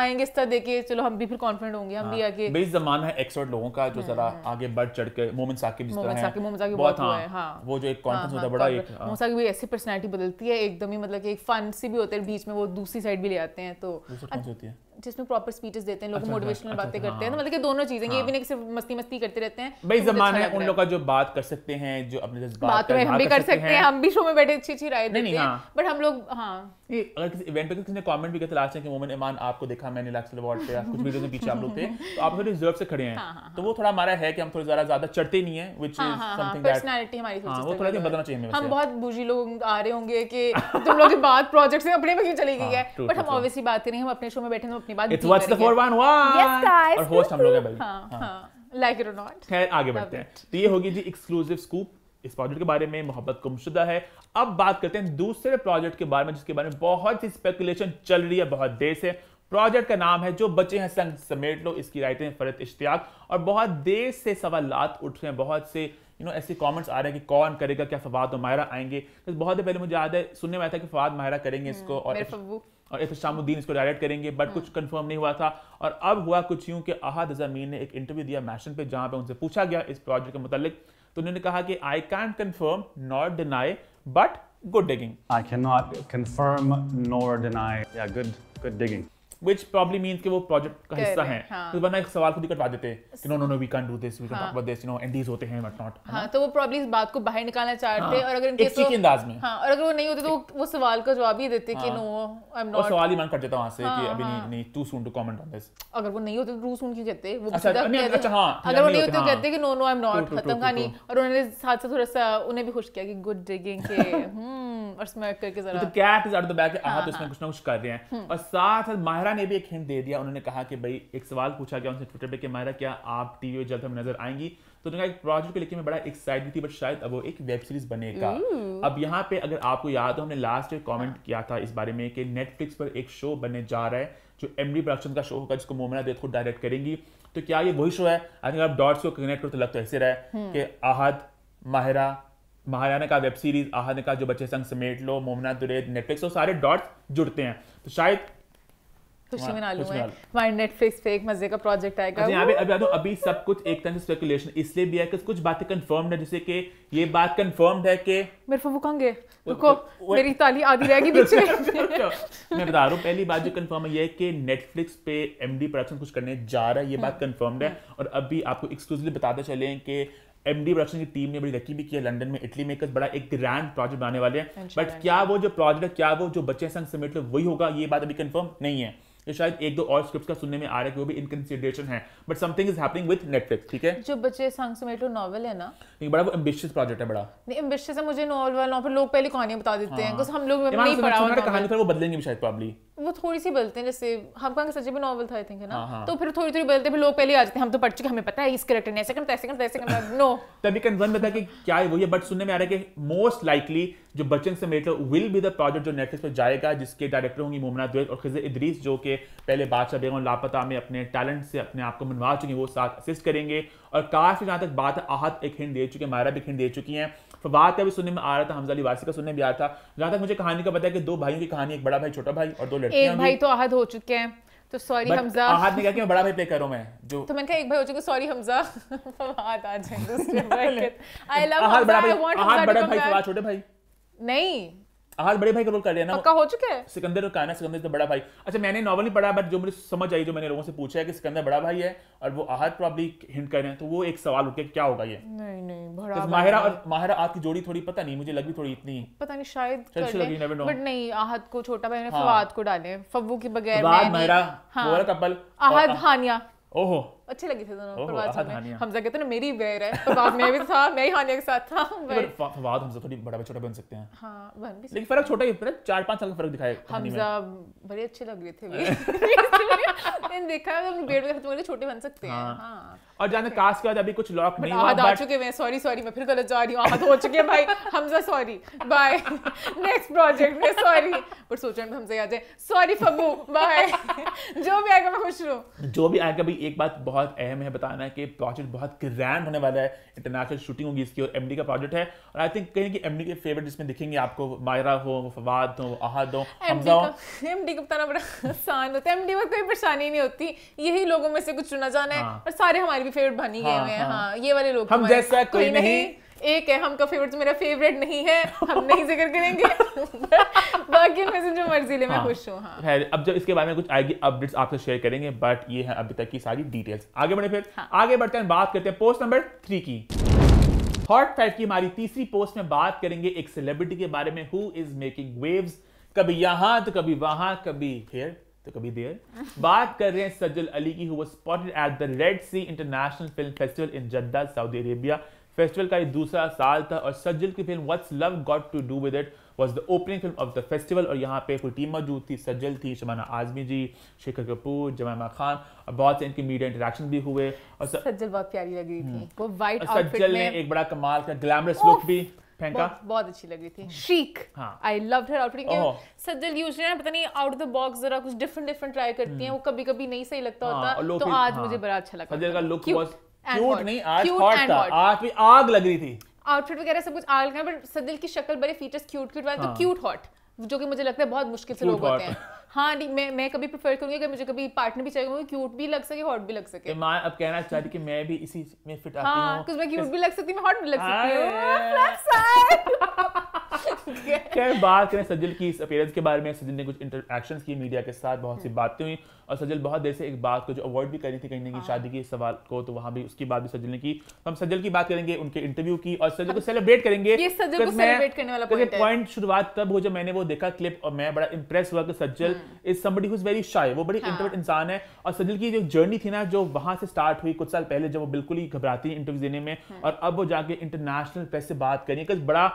आएंगे इस तरह कि चलो हम भी फिर कॉन्फिडेंट होंगे हम भी हाँ। आगे बेस जमाना है एक्सपर्ट लोगों का जो हाँ, जरा हाँ। आगे बढ़ चढ़ के मोमेंट साकिब जिस तरह हैं मोमेंट साकिब बहुत हुआ है हां वो जो एक कॉन्फिडेंस होता है बड़ा एक मोमिन साकिब भी ऐसी पर्सनालिटी बदलती है एकदम ही मतलब कि एक फन सी भी होते हैं बीच में वो दूसरी साइड भी ले आते हैं तो होती है जिसमें प्रॉपर स्पीचेस देते हैं लोग अच्छा, मोटिवेशनल हाँ, अच्छा, बातें अच्छा, करते हाँ, हैं तो मतलब कि दोनों चीजें हाँ, ये भी नहीं सिर्फ मस्ती मस्ती करते रहते हैं भाई तो जमाना अच्छा है उन लोग का जो बात कर सकते हैं जो अपने बात में तो हम भी कर सकते हैं हम भी शो में बैठे अच्छी अच्छी राय देते हैं बट हाँ। हम लोग हाँ ये अगर किसी इवेंट पे किसी ने कमेंट भी किया था तो लास्ट कि ईमान आपको देखा मैंने लास्ट अवार्ड पे कुछ वीडियो के पीछे आप लोग थे तो आप थोड़े रिजर्व से खड़े हैं तो वो थोड़ा हमारा है कि हम थोड़े ज्यादा ज्यादा चढ़ते नहीं है which is something that personality हमारी थोड़ी वो थोड़ा बदलना चाहिए हम बहुत बूजी लोग आ रहे होंगे कि तुम लोग की बात प्रोजेक्ट्स में अपने में क्यों चली गई है बट हम ऑब्वियसली बात करें हम अपने शो में बैठे हैं अपनी बात it's what's the 411 yes guys और होस्ट हम लोग हैं भाई हां हां लाइक इट और नॉट खैर आगे बढ़ते हैं तो ये होगी जी एक्सक्लूसिव स्कूप इस प्रोजेक्ट के बारे में मोहब्बत गुमशुदा है अब बात करते हैं दूसरे प्रोजेक्ट के बारे में जिसके बारे में बहुत ही स्पेकुलेशन चल रही है बहुत देर से प्रोजेक्ट का नाम है जो बचे हैं संग समेट लो इसकी राइटिंग फरत इश्तियाक और बहुत देर से सवालात उठ रहे हैं बहुत से यू नो ऐसे कमेंट्स आ रहे हैं कि कौन करेगा क्या फवाद और मायरा आएंगे तो बहुत देर पहले मुझे याद है सुनने में आया था कि फवाद मायरा करेंगे हम्म, इसको और और इफ शामुद्दीन इसको डायरेक्ट करेंगे बट हाँ। कुछ कंफर्म नहीं हुआ था और अब हुआ कुछ यूं कि अहद जमीन ने एक इंटरव्यू दिया मैशन पे जहां पे उनसे पूछा गया इस प्रोजेक्ट के मुतालिक तो उन्होंने कहा कि I can confirm not deny but good digging I can not confirm not deny या good good digging which probably means कि वो project का हिस्सा हैं हाँ। तो वरना एक सवाल खुद ही कटवा देते कि no no no we can do this we can talk about this you know एंडीज होते हैं बट नॉट हां तो वो प्रोबब्ली इस बात को बाहर निकालना चाहते हाँ. और अगर इनके तो अंदाज में हां और अगर वो नहीं होते तो वो, सवाल का जवाब ही देते कि नो आई एम और सवाल ही मन कट जाता वहां से कि हाँ, अभी नहीं हाँ। नहीं too soon to comment on this अगर वो नहीं होते तो टू सून कहते वो अच्छा अच्छा अगर वो नहीं होते तो कहते कि नो नो आई एम खत्म कहानी और उन्होंने साथ साथ थोड़ा सा उन्हें भी खुश किया कि गुड के हम्म और स्मर्क करके तो जरा तो cat is out the bag आहा तो इसमें कुछ ना कुछ कर रहे हैं हम्म। और साथ साथ माहिरा ने भी एक हिंट दे दिया उन्होंने कहा कि भाई एक सवाल पूछा गया उनसे ट्विटर पे कि माहिरा क्या आप टीवी जल्द हम नजर आएंगी तो उन्होंने एक प्रोजेक्ट को लेकर मैं बड़ा एक्साइटेड थी बट शायद अब वो एक वेब सीरीज बनेगा अब यहाँ पे अगर आपको याद हो हमने लास्ट ईयर कमेंट किया था इस बारे में कि नेटफ्लिक्स पर एक शो बनने जा रहा है जो एम डी प्रोडक्शन का शो होगा जिसको मोमना देत खुद डायरेक्ट करेंगी तो क्या ये वही शो है आई थिंक आप डॉट्स को कनेक्ट करो तो लगता ऐसे रहा है हम्म। कि आहद माहिरा महाराणा का वेब सीरीज आहन का जो बच्चे संग समेट लो मोमना दुरेद नेटफ्लिक्स और सारे डॉट्स जुड़ते हैं तो शायद नेटफ्लिक्स तो पे एक मजे का प्रोजेक्ट आएगा अच्छा, यहाँ पे अभी अभी सब कुछ एक तरह से स्पेकुलेशन इसलिए भी है कि कुछ बातें कंफर्म्ड है जैसे कि ये बात कंफर्म्ड है कि मेरे कहेंगे रुको मेरी ताली आधी अच्छा, मैं बता रहा हूँ पहली बात जो कंफर्म है ये कि नेटफ्लिक्स पे एमडी प्रोडक्शन कुछ करने जा रहा है ये बात कंफर्म्ड हम्म। है और अभी आपको एक्सक्लूसिवली बताते चले कि एम डी प्रोडक्शन की टीम ने बड़ी रखी भी किया है लंदन में इटली मेकर्स बड़ा एक ग्रैंड प्रोजेक्ट बनाने वाले हैं बट हाँ हाँ क्या वो जो प्रोजेक्ट क्या वो जो बच्चे संग समेट वही होगा ये बात अभी कंफर्म नहीं है ये शायद एक दो और स्क्रिप्ट्स का सुनने में आ रहा है कि वो भी इनकंसिडरेशन है but something is happening with Netflix ठीक है जो बच्चे संग सांग समेटो नॉवल है ना नहीं बड़ा वो एंबिशियस प्रोजेक्ट है बड़ा नहीं एंबिशियस है मुझे नॉवल वाला पर लोग पहले कहानियां बता देते हैं बिकॉज हाँ। हम लोग नहीं पढ़ा हुआ कहानी पर वो बदलेंगे भी शायद प्रोबब्ली वो थोड़ी सी बदलते हैं जैसे हम हमकांग सच्चे भी नॉवल था आई थिंक है ना हाँ, हाँ। तो फिर थोड़ी थोड़ी बदलते फिर लोग पहले आ जाते हैं हम तो पढ़ चुके हमें पता है इस करेक्टर ने ऐसे करता तो ऐसे करता तो ऐसे करता नो तभी कंसर्न बता कि क्या है वो ये बट सुनने में आ रहा है कि मोस्ट लाइकली जो बच्चन से related will be the project जो नेटफ्लिक्स पर जाएगा जिसके डायरेक्टर होंगी मोमना दुएल और खिजे इदरीस जो कि पहले बादशाह बेगम लापता में अपने टैलेंट से अपने आप को मनवा चुके हैं वो साथ असिस्ट करेंगे और काश जहाँ तक बात है आहत एक हिंड दे चुके हैं मायरा भी हिंड दे चुकी हैं फवाद का भी सुनने में आ रहा था हमजा अली वारसी का सुनने में भी आया था जहाँ तक मुझे कहानी का पता है कि दो भाइयों की कहानी एक बड़ा भाई छोटा भाई और दो एक भाई तो आहद हो चुके हैं तो सॉरी हमजा आहद ने कहा कि मैं बड़ा भाई प्ले करूं मैं जो तो मैंने कहा एक भाई हो चुके सॉरी हमजा आहत आ जाएंगे आई लव आहद बड़ा भाई आहद बड़ा भाई छोटे भाई नहीं आज बड़े भाई का रोल कर लेना पक्का हो चुके हैं सिकंदर और काना सिकंदर तो बड़ा भाई अच्छा मैंने नॉवल नहीं पढ़ा बट जो मुझे समझ आई जो मैंने लोगों से पूछा है कि सिकंदर बड़ा भाई है और वो आहत प्रॉब्ली हिंट कर रहे हैं तो वो एक सवाल उठ क्या होगा ये नहीं नहीं बड़ा तो माहिरा और माहिरा आपकी जोड़ी थोड़ी पता नहीं मुझे लगी थोड़ी इतनी पता नहीं शायद बट नहीं आहत को छोटा भाई ने हाँ। फवाद को डाले फव्वू के बगैर माहिरा हाँ। कपल आहत हानिया ओहो अच्छी लगी थी दोनों फवाद हमजा कहते ना मेरी वेयर है फवाद में भी था मैं ही हानिया के साथ था बट फवाद हमजा थोड़ी बड़ा छोटा बन सकते हैं हां बन भी लेकिन फर्क छोटा ही फर्क चार पांच साल का फर्क दिखाया हमजा बड़े अच्छे लग रहे थे इन देखा हम बेड में तुम्हारे छोटे बन सकते हैं हां हाँ। और जाने कास्ट के बाद अभी कुछ लॉक नहीं हुआ आ चुके हैं सॉरी सॉरी मैं फिर गलत जा रही हूं आहत हो चुके हैं भाई Hamza sorry by next project में सॉरी पर सोच रहे हमजा आ जाए सॉरी फबू बाय जो भी आएगा मैं खुश रहूं जो भी आएगा भाई एक बात बहुत बहुत अहम है बताना कि प्रोजेक्ट बहुत ग्रैंड होने वाला है इंटरनेशनल शूटिंग होगी इसकी और एम का प्रोजेक्ट है और आई थिंक कहीं कि एमडी के फेवरेट जिसमें दिखेंगे आपको मायरा हो फवाद हो आहद हो हमजा हो एमडी का बताना बड़ा आसान होता है एम में कोई परेशानी नहीं होती यही लोगों में से कुछ चुना जाना है हाँ। और सारे हमारे भी फेवरेट बनी गए हाँ, हुए हैं हाँ। ये वाले लोग हम तो जैसा कोई नहीं एक है हम का फेवरेट मेरा फेवरेट नहीं है हम नहीं जिक्र करेंगे बाकी में से जो मर्जी ले मैं हाँ। खुश हूँ हाँ अब जब इसके बारे में कुछ आएगी अपडेट्स आपसे शेयर करेंगे बट ये है अभी तक की सारी डिटेल्स आगे बढ़े फिर हाँ. आगे बढ़ते हैं बात करते हैं पोस्ट नंबर थ्री की हॉट फैट की हमारी तीसरी पोस्ट में बात करेंगे एक सेलिब्रिटी के बारे में हु इज मेकिंग वेव्स कभी यहाँ तो कभी वहां कभी हेयर तो कभी देर बात कर रहे हैं सज्जल अली की who was spotted at the Red Sea International Film Festival in Jeddah Saudi Arabia festival का ये दूसरा साल था और सज्जल की film What's Love Got to Do with It was the opening film of the festival और यहाँ पे कोई टीम मौजूद थी सज्जल थी शमाना आजमी जी शेखर कपूर जमामा खान और बहुत से इनके मीडिया इंटरेक्शन भी हुए और सज्जल बहुत प्यारी लग रही थी हम्म। वो वाइट सज्जल ने एक बड़ा कमाल का ग्लैमरस लुक भी बहुत अच्छी लग रही थी chic I love her outfit Sajal usually ना पता नहीं आउट ऑफ द बॉक्स जरा कुछ डिफरेंट डिफरेंट ट्राई करती हैं हम्म। वो कभी कभी नहीं सही लगता होता हाँ, तो आज हाँ। मुझे बड़ा अच्छा लगा सज्जल का लुक वाज क्यूट नहीं आज हॉट था आज भी आग लग रही थी आउटफिट वगैरह सब कुछ आग लगा बट सदिल की शक्ल बड़े फीचर्स क्यूट क्यूट वाले तो क्यूट हाँ। हॉट जो कि मुझे लगता है बहुत मुश्किल से लोग होते हैं हाँ नहीं मैं मैं कभी प्रेफर करूंगी अगर मुझे कभी पार्टनर भी चाहिए क्यूट भी लग सके हॉट भी लग सके तो मैं अब कहना चाह रही कि मैं भी इसी में फिट आती हाँ, हूँ हाँ, मैं क्यूट भी लग सकती मैं हॉट भी लग सकती हूँ हाँ, खैर बात करें सजल की इस अपीयरेंस के बारे में सजल ने कुछ इंटरेक्शंस की मीडिया के साथ बहुत सी हम्म। बातें हुई और सजल बहुत देर से एक बात को जो अवॉइड भी करी थी कहीं ना कहीं हाँ। शादी के सवाल को तो वहां भी उसकी बात भी सजल ने की तो हम सजल की बात करेंगे उनके इंटरव्यू की और सजल को सेलिब्रेट करेंगे ये सजल तो को सेलिब्रेट करने वाला पॉइंट शुरुआत तब हो जब मैंने वो देखा क्लिप और मैं बड़ा इंप्रेस हुआ कि Sajal is somebody who's very shy वो बड़ी इंटरवर्ट हाँ। इंसान है और सजल की जो जर्नी थी ना जो वहां से स्टार्ट हुई कुछ साल पहले जब वो बिल्कुल ही घबराती है इंटरव्यू देने में हाँ। और अब वो जाके इंटरनेशनल प्रेस से बात करेंगे बड़ा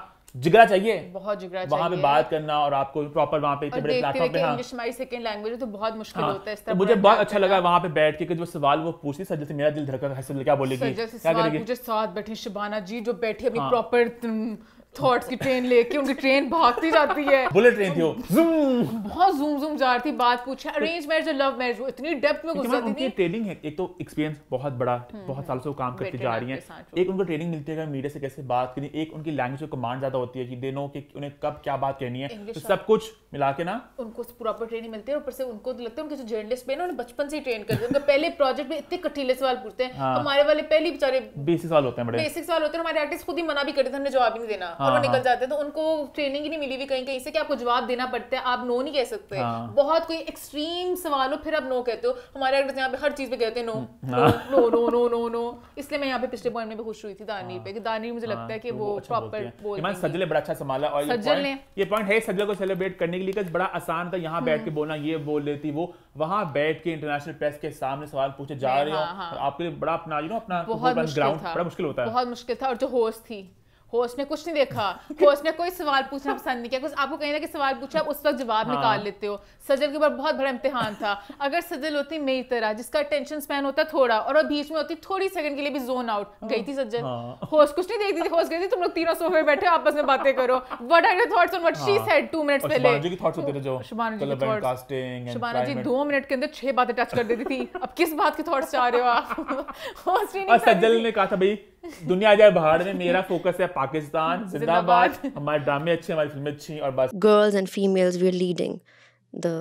जिगरा चाहिए बहुत जिगरा वहाँ पे बात करना और आपको प्रॉपर वहाँ पे इतने बड़े प्लेटफॉर्म पे हाँ। इंग्लिश हमारी सेकंड लैंग्वेज तो बहुत मुश्किल हाँ। होता है इस तरह तो मुझे बहुत अच्छा लगा वहाँ पे बैठ के जो सवाल वो पूछती सर जैसे मेरा दिल धड़का है सर क्या बोलेगी क्या करेगी मुझे साथ बैठी शिबाना जी जो बैठी अपनी प्रॉपर हाँ। थॉट्स की ट्रेन लेके उनकी ट्रेन भागती जाती है बुलेट ट्रेन थी जूम बहुत जूम जूम जा रही थी बात पूछ अरेंज मैरिज और लव मैरिज वो इतनी डेप्थ में घुस जाती थी ट्रेनिंग है एक तो एक्सपीरियंस बहुत बड़ा हम्म, बहुत सालों से वो काम करती जा रही हैं एक उनको ट्रेनिंग मिलती है मीडिया से कैसे बात करनी एक उनकी लैंग्वेज को कमांड ज्यादा होती है कि दे नो कि उन्हें कब क्या बात कहनी है तो सब कुछ मिला के ना उनको प्रॉपर ट्रेनिंग मिलती है ऊपर से उनको तो लगता है उनके जो जर्नलिस्ट पे ना उन्होंने बचपन से ही ट्रेन कर दिया उनका पहले प्रोजेक्ट में इतने कठिले सवाल पूछते हैं हाँ। हमारे वाले पहले बेचारे बेसिक सवाल होते हैं बेसिक सवाल होते हैं हमारे आर्टिस्ट खुद ही मना भी करते थे हमने जवाब ही नहीं देना और वो हाँ, निकल हाँ। जाते हैं तो उनको ट्रेनिंग ही नहीं मिली हुई कहीं कहीं से कि आपको जवाब देना पड़ता है आप नो नहीं कह सकते हाँ। बहुत कोई एक्सट्रीम सवाल हो फिर आप नो कहते हो हमारे यहाँ पे हर चीज पे कहते हैं no no no no no no इसलिए मैं यहाँ पे पिछले पॉइंट में भी खुश हुई थी दानी पे दानी मुझे लगता है कि वो प्रॉपर अच्छा बोल सज्जल ने बड़ा अच्छा संभाला और सज्जल ने ये पॉइंट है सज्जल को सेलिब्रेट करने के लिए बड़ा आसान था यहाँ बैठ के हम्म। बोलना ये बोल लेती वो वहां बैठ के इंटरनेशनल प्रेस के सामने सवाल पूछे जा रहे हो आपके लिए बड़ा अपना यू नो अपना ग्राउंड बड़ा मुश्किल होता है बहुत मुश्किल था और जो होस्ट थी होस्ट ने कुछ नहीं देखा होस्ट ने कोई सवाल पूछना पसंद नहीं किया कुछ आपको कहीं ना कि सवाल पूछा आप उस वक्त जवाब हाँ। निकाल लेते हो सजल के ऊपर बहुत बड़ा इम्तिहान था अगर सजल होती मेरी तरह जिसका टेंशन स्पैन होता थोड़ा और बीच में होती थोड़ी सेकंड के लिए भी जोन आउट गई थी सजल हाँ। होस्ट कुछ नहीं देखती थी होस्ट गई थी तुम लोग तीनों सोफे बैठे आपस में बातें करो what are your thoughts on what she said 2 minutes पहले शुभानु जी तो दो मिनट के अंदर छह बातें टच कर देती थी अब किस बात के थॉट्स आ रहे हो आप होस्ट ने कहा था भाई दुनिया जाए बाहर में मेरा फोकस है पाकिस्तान जिंदाबाद हमारे ड्रामे अच्छे हमारी फिल्में अच्छी और बस girls and females we are leading the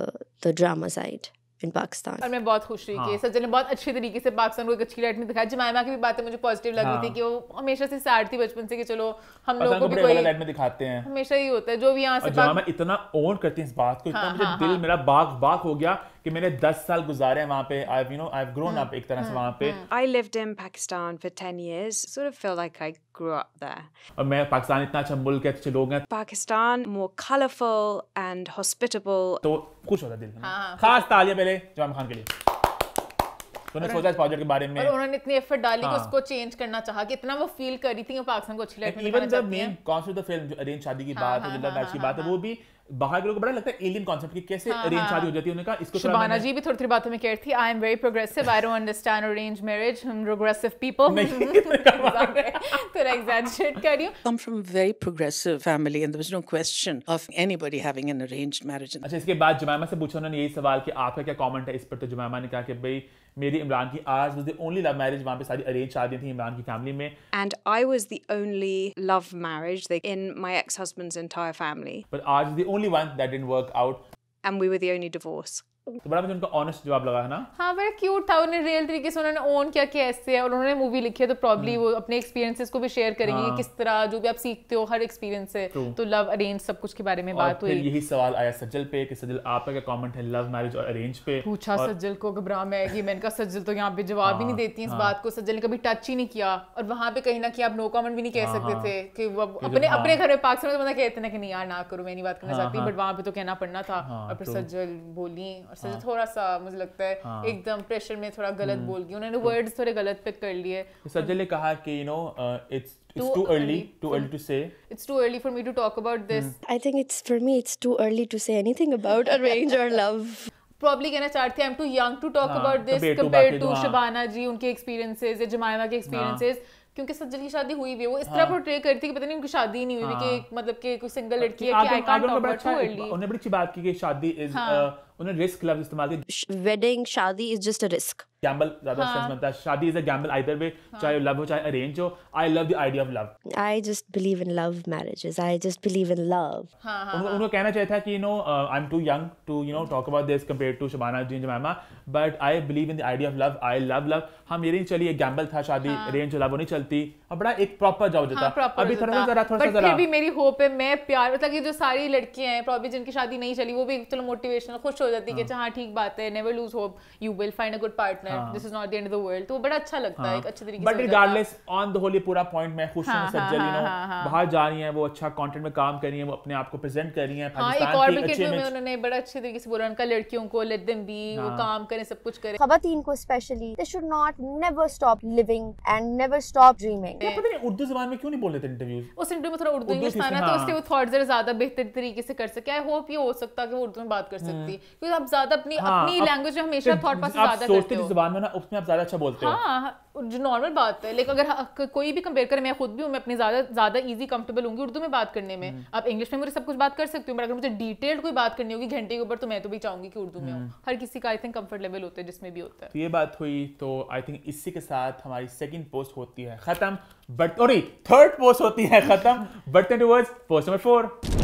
the drama side in Pakistan और मैं बहुत खुश रही हाँ. कि सज्जन ने बहुत अच्छे तरीके से पाकिस्तान को एक अच्छी लाइट में दिखाया जमायमा की भी बातें मुझे पॉजिटिव लगी हाँ. थी कि वो हमेशा से सैड थी बचपन से कि चलो हम लोगों को भी कोई लाइट में दिखाते हैं हमेशा ही होता है जो भी यहां से जमायमा इतना ओन करती है इस बात को इतना हाँ, मुझे हाँ, दिल हाँ। मेरा बाग बाग हो गया कि मैंने 10 साल गुजारे हैं वहाँ पे I you know I have grown up एक तरह से hmm, वहां पे I lived in Pakistan for 10 years sort of feel like I grow up there और मैं पाकिस्तान इतना अच्छा मुल्क है अच्छे लोग हैं Pakistan more colourful and hospitable तो खुश होता दिल हाँ, हाँ, खास तालियां पहले जमान खान के लिए तूने सोचा इस प्रोजेक्ट के बारे में और उन्होंने इतनी एफर्ट डाली हाँ। कि उसको चेंज करना चाहा कि इतना वो फील कर रही थी कि पाकिस्तान को अच्छी लाइफ में even the main concept of the film arrange शादी की हाँ, बात और लव मैरिज की हाँ, बात है वो भी बाहर के लोगों को बड़ा लगता है एलियन कॉन्सेप्ट की कैसे अरेंज हाँ, शादी हाँ। हो जाती है उनका कहा इसको शुबाना जी भी थोड़ी थोड़ी बातों में कह थी I am very progressive I don't understand arrange marriage हम प्रोग्रेसिव पीपल तो थोड़ा एग्जैजरेट कर रही हूं come from very progressive family and there was no question of anybody having an arranged marriage अच्छा इसके बाद जुमैमा से पूछा उन्होंने यही सवाल कि आपका क्या कमेंट है इस पर तो जुमैमा ने कहा कि भाई मेरी इमरान की आज was the only love marriage वहां पे सारी अरेंज शादी थी इमरान की फैमिली में and I was the only love marriage in my ex husband's entire family but आज the only one that didn't work out. And we were the only divorce. तो बड़ा मुझे उनका ऑनेस्ट जवाब लगा है ना हाँ बड़ा क्यूट था उन्हें रियल तरीके से उन्होंने ओन किया कि ऐसे है और उन्होंने मूवी लिखी है तो प्रॉब्ली हम्म। वो अपने एक्सपीरियंसेस को भी शेयर करेंगे हाँ। किस तरह जो भी आप सीखते हो हर एक्सपीरियंस से तो लव अरेंज सब कुछ के बारे में बात हुई यही सवाल आया सज्जल पे कि सज्जल आपका क्या कमेंट है लव मैरिज और अरेंज पे पूछा सज्जल को घबरा मैं कि मैंने कहा सज्जल तो यहाँ पे जवाब ही नहीं हाँ, देती इस हाँ। बात को सज्जल ने कभी टच ही नहीं किया और वहाँ पे कहीं ना कहीं आप नो कमेंट भी नहीं कह हाँ, सकते थे कि अपने अपने घर में पाकिस्तान में मतलब कहते ना कि नहीं यार ना करो मैं नहीं बात करना चाहती बट वहाँ पे तो कहना पड़ना था और फिर सज्जल बोली और हाँ. थोड़ा सा मुझे लगता है हाँ. एकदम प्रेशर में थोड़ा गलत हम्म। बोल गई उन्होंने वर्ड्स थोड़े गलत पिक कर लिए तो सज्जल ने कहा कि you know it's it's too, too early, early too early to say it's too early for me to talk about this mm. i think it's for me it's too early to say anything about arrange or love probably कहना चाहते हैं I am too young to talk about this compare to हाँ, तो, हाँ। Shabana ji, उनके experiences, या जमायमा के experiences. हाँ। क्योंकि सज्जल की शादी हुई भी है वो इस तरह पोर्ट्रे करती है कि पता नहीं उनकी शादी नहीं हुई भी कि मतलब कि कोई सिंगल लड़की है कि I can't talk about too early उन्होंने बड़ी अच्छी बात की कि शादी इज उन्होंने रिस्क लफ्ज इस्तेमाल किया वेडिंग शादी is just a risk gamble ज्यादा सेंस हाँ। बनता है शादी is a gamble either way चाहे लव हो चाहे अरेंज हो I love the idea of love I just believe in love marriages I just believe in love उनको कहना चाहिए था कि you know I am too young to you know talk about this compare to Shabana ji जमामा but I believe in the idea of love I love love हम ये नहीं चली ये गैम्बल था शादी अरेंज हाँ। लव नहीं चलती अब हाँ, बड़ा एक प्रॉपर जॉब देता अभी थोड़ा सा जरा थोड़ा सा जरा भी मेरी होप है मैं प्यार मतलब ये जो सारी लड़कियां हैं प्रॉब्लम जिनकी शादी नहीं चली वो भी चलो तो मोटिवेशनल खुश हो जाती है कि अच्छा हाँ ठीक बात है never lose hope you will find a good partner this is not the end of the world तो बड़ा अच्छा लगता है हाँ। एक अच्छे तरीके से but regardless on the whole पूरा पॉइंट मैं खुश हूं सज्जल यू नो बाहर जा रही हैं वो अच्छा कंटेंट में काम कर रही हैं वो अपने आप को प्रेजेंट कर रही हैं पाकिस्तान हाँ, के अच्छे में उन्होंने बड़ा अच्छे तरीके से बोला उनका लड़कियों को लेट देम बी वो हाँ। काम करें सब कुछ करें खवातीन को specially they should not never stop living and never stop dreaming पता नहीं उर्दू जुबान में क्यों नहीं बोल लेते इंटरव्यूज उस इंटरव्यू में थोड़ा उर्दू इंग्लिश आना तो उससे वो थॉट्स ज्यादा बेहतर तरीके से कर सके आई होप ये हो सकता है कि वो उर्दू में बात कर सकती क्योंकि आप ज्यादा अपनी हाँ, अपनी लैंग्वेज में हमेशा थॉट पास ज्यादा करते हो जुबान में ना उसमें आप ज्यादा अच्छा बोलते हो हाँ जो नॉर्मल बात है लेकिन अगर कोई भी कंपेयर करें मैं खुद भी हूँ मैं अपनी ज्यादा ज्यादा इजी कंफर्टेबल हूँ उर्दू में बात करने में हम्म। आप इंग्लिश में मुझे सब कुछ बात कर सकती हूँ बट अगर मुझे डिटेल्ड कोई बात करनी होगी घंटे के ऊपर तो मैं तो भी चाहूंगी कि उर्दू में हूँ हम्म। हर किसी का आई थिंक कंफर्ट लेवल होता है जिसमें भी होता है तो ये बात हुई तो आई थिंक इसी के साथ हमारी सेकेंड पोस्ट होती है खत्म बट और थर्ड पोस्ट होती है खत्म बढ़ते towards post number four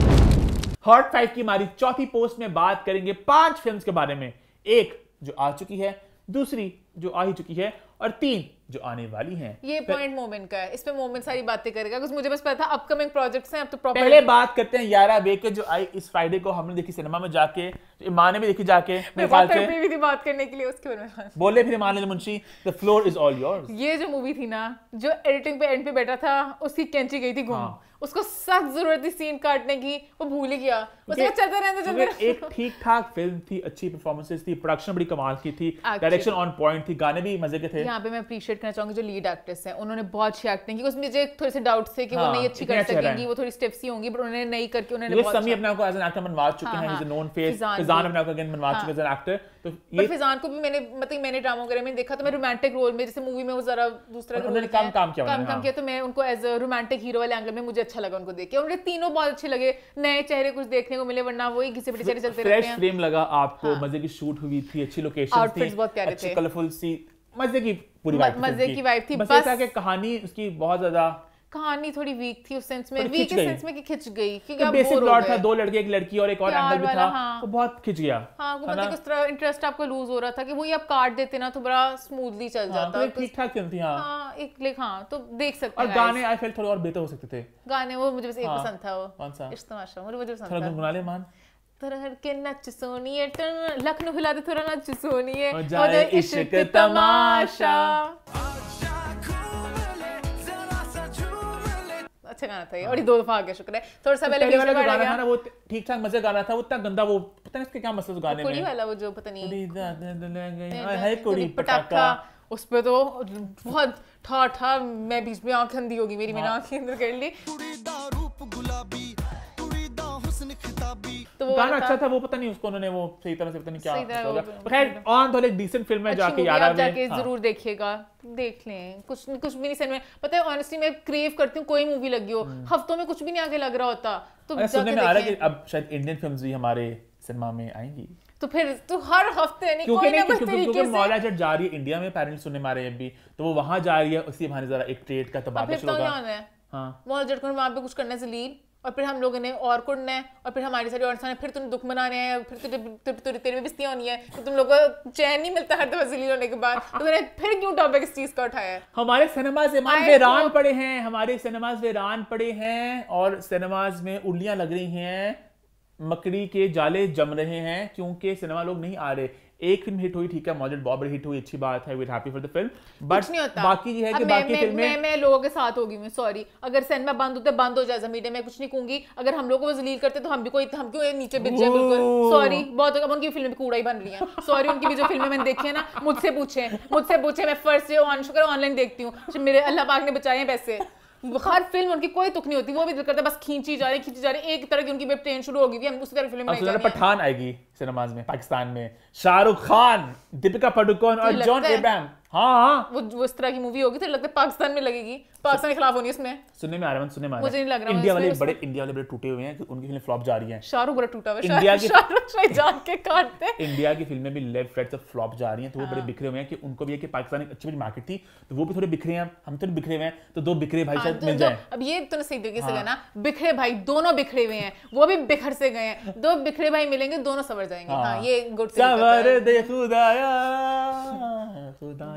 out five की हमारी चौथी पोस्ट में बात करेंगे पांच फिल्म्स के बारे में एक जो आ चुकी है दूसरी जो आ ही चुकी है और तीन जो आने वाली हैं ये पॉइंट मोमेंट का है इस इसमें मोमेंट सारी बातें करेगा क्योंकि मुझे बस पता था अपकमिंग प्रोजेक्ट्स हैं अब तो प्रॉपर पहले बात करते हैं यारा बे के जो आई इस फ्राइडे को हमने देखी सिनेमा में जाके इमान ने भी देखी जाके मैं बात भी थी बात करने के लिए उसके बारे में बोले फिर Iman Munshi the floor is all yours ये जो मूवी थी ना जो एडिटिंग पे एंड पे बैठा था उसकी कैंची गई थी घूम हाँ। उसको सख्त ज़रूरत थी सीन काटने की वो भूल ही गया एक ठीक ठाक फिल्म थी अच्छी परफॉर्मेंसेस थी प्रोडक्शन बड़ी कमाल की थी डायरेक्शन ऑन पॉइंट थी गाने भी मजे के थे यहाँ पे मैं अप्रिशिएट करना चाहूंगी जो लीड एक्ट्रेस है उन्होंने बहुत अच्छी एक्टिंग की उसमें मुझे थोड़े से डाउट थे कि वो हाँ, नहीं अच्छी कर सकेंगी वो थोड़ी स्टेप्स ही होंगी बट उन्होंने नहीं करके उन्होंने समी अच्छा- अपने को एज एन एक्टर मनवा चुके हाँ, हैं is a known face Fizan अपने को अगेन मनवा हाँ। चुके एक्टर तो ये फिजान को भी मैंने मतलब मैंने ड्रामा वगैरह में देखा तो मैं रोमांटिक रोल में जैसे मूवी में वो जरा दूसरा उन्होंने काम काम किया काम काम किया तो मैं उनको एज अ रोमांटिक हीरो वाले एंगल में मुझे अच्छा लगा उनको देख के उन्होंने तीनों बहुत अच्छे लगे नए चेहरे कुछ देखने देखने को मिले वरना वही किसी पिटे चले चलते फ्रेश फ्रेम लगा आपको हाँ। मजे की शूट हुई थी अच्छी लोकेशन थी आउटफिट्स बहुत प्यारे थे कलरफुल सी मजे की पूरी मजे की वाइब थी बस ऐसा कि कहानी उसकी बहुत ज्यादा कहानी थोड़ी वीक थी उस सेंस में वीक के सेंस में कि खिंच गई क्योंकि तो बेसिक प्लॉट था दो लड़के एक लड़की और एक और एंगल भी था हाँ। तो बहुत खिंच गया हाँ मतलब उस तरह इंटरेस्ट आपको लूज हो रहा था कि वही आप काट देते ना तो बड़ा स्मूथली चल हाँ, जाता तो तो हाँ, ठीक ठाक चलती हां हाँ एक लिख हां तो देख सकते और गाने आई फेल थोड़े और बेहतर हो सकते थे गाने वो मुझे बस एक हाँ, पसंद था वो कौन सा इस तमाशा मुझे पसंद था थोड़ा गुनगुना ले मान तरहर के नच सोनिए लखनऊ हिला दे थोड़ा नच सोनिए हो जाए इश्क तमाशा अच्छा, अच्छा गाना था ये हाँ। और ये दो दफा आ गया शुक्र है थोड़ा सा तो पहले बीच में गाना था ना वो ठीक ठाक मजे गाना था वो इतना गंदा वो पता नहीं इसके क्या मसले उस गाने में कुड़ी वाला वो जो पता नहीं है कुड़ी पटाखा उस पे तो बहुत ठा ठा मैं बीच में आंखें अंधी होगी मेरी मैंने हाँ। आंखें अंदर कर ली कुड़ी रूप गुलाबी तो गाना अच्छा था वो पता नहीं उसको उन्होंने वो सही तरह से पता नहीं क्या खैर ऑन तो एक डिसेंट फिल्म है अच्छा जाके यार जाके हाँ। जरूर देखिएगा देख लें कुछ कुछ भी नहीं समझ में पता है ऑनेस्टली मैं क्रेव करती हूँ कोई मूवी लगी हो हम्म। हफ्तों में कुछ भी नहीं आगे लग रहा होता तो सुनने में आ रहा है कि अब शायद इंडियन फिल्म्स भी हमारे सिनेमा में आएंगी तो फिर तो हर हफ्ते नहीं कोई ना कोई तरीके से मौला जट जा रही है इंडिया में पेरेंट्स सुनने मारे हैं अभी तो वो वहां जा रही है उसी बहाने जरा एक ट्रेड का तबादला शुरू तो होगा हां मौला जट को वहां पे कुछ करने से लीड और फिर हम लोगों ने और कुड़ना है और फिर हमारी सारी और फिर तुम दुख मनाने हैं फिर तुझे तेरे तुझे बिस्तियाँ होनी है तो तुम लोग को चैन नहीं मिलता हर दफा जिली होने के बाद तो मैंने फिर क्यों टॉपिक इस चीज़ का उठाया है हमारे सिनेमाज इमान वेरान पड़े हैं हमारे सिनेमाज वेरान पड़े हैं और सिनेमाज में उल्लियाँ लग रही हैं मकड़ी के जाले जम रहे हैं क्योंकि सिनेमा लोग नहीं आ रहे एक फिल्म हिट हुई ठीक है मॉडल बॉबर हिट हुई अच्छी बात है with happy for the film but नहीं होता बाकी ये है कि बाकी मैं, फिल्में मैं, मैं लोगों के साथ होगी मैं सॉरी अगर सिनेमा बंद होते बंद हो जाए जमीन मैं कुछ नहीं कहूंगी अगर हम लोगों को जलील करते तो हम भी कोई हम क्यों नीचे बिक जाए बिल्कुल सॉरी बहुत अब उनकी फिल्म कूड़ा ही बन रही है सॉरी उनकी भी जो फिल्में मैंने देखी है ना मुझसे पूछे मुझसे पूछे मैं फर्स्ट डे ऑन शुक्र ऑनलाइन देखती हूँ अच्छा, मेरे अल्लाह पाक ने बचाए हैं पैसे हाँ। हर फिल्म उनकी कोई तुक नहीं होती वो भी दिल करता बस खींची जा रही खींची जा रही एक तरह की उनकी वेब ट्रेन शुरू होगी हम उसी तरह फिल्म पठान आएगी सिनेमाज में पाकिस्तान में शाहरुख खान दीपिका पडुकोन और जॉन एब्राहम हाँ वो वो इस तरह की मूवी होगी तो लगता है पाकिस्तान में लगेगी पाकिस्तान के खिलाफ होनी सुनने में आ रहा है सुनने में मुझे नहीं लग रहा इंडिया वाले बड़े इंडिया वाले बड़े टूटे हुए हैं कि उनकी फ्लॉप जा रही शाहरुख बड़ा टूटा हुआ है इंडिया की शाहरुख काटते इंडिया की फिल्में भी लेफ्ट राइट से फ्लॉप जा रही तो वो बड़े हाँ। बिखरे हुए हैं कि उनको भी है कि पाकिस्तान एक अच्छी मार्केट थी तो वो भी थोड़े बिखरे हैं हम तो बिखरे हुए हैं तो दो बिखरे भाई शायद हाँ, मिल जाए अब ये तो सही तरीके से हाँ। कहना बिखरे भाई दोनों बिखरे हुए हैं वो भी बिखर से गए हैं दो बिखरे भाई मिलेंगे दोनों सवर जाएंगे हाँ ये गुड खुदाया खुदाया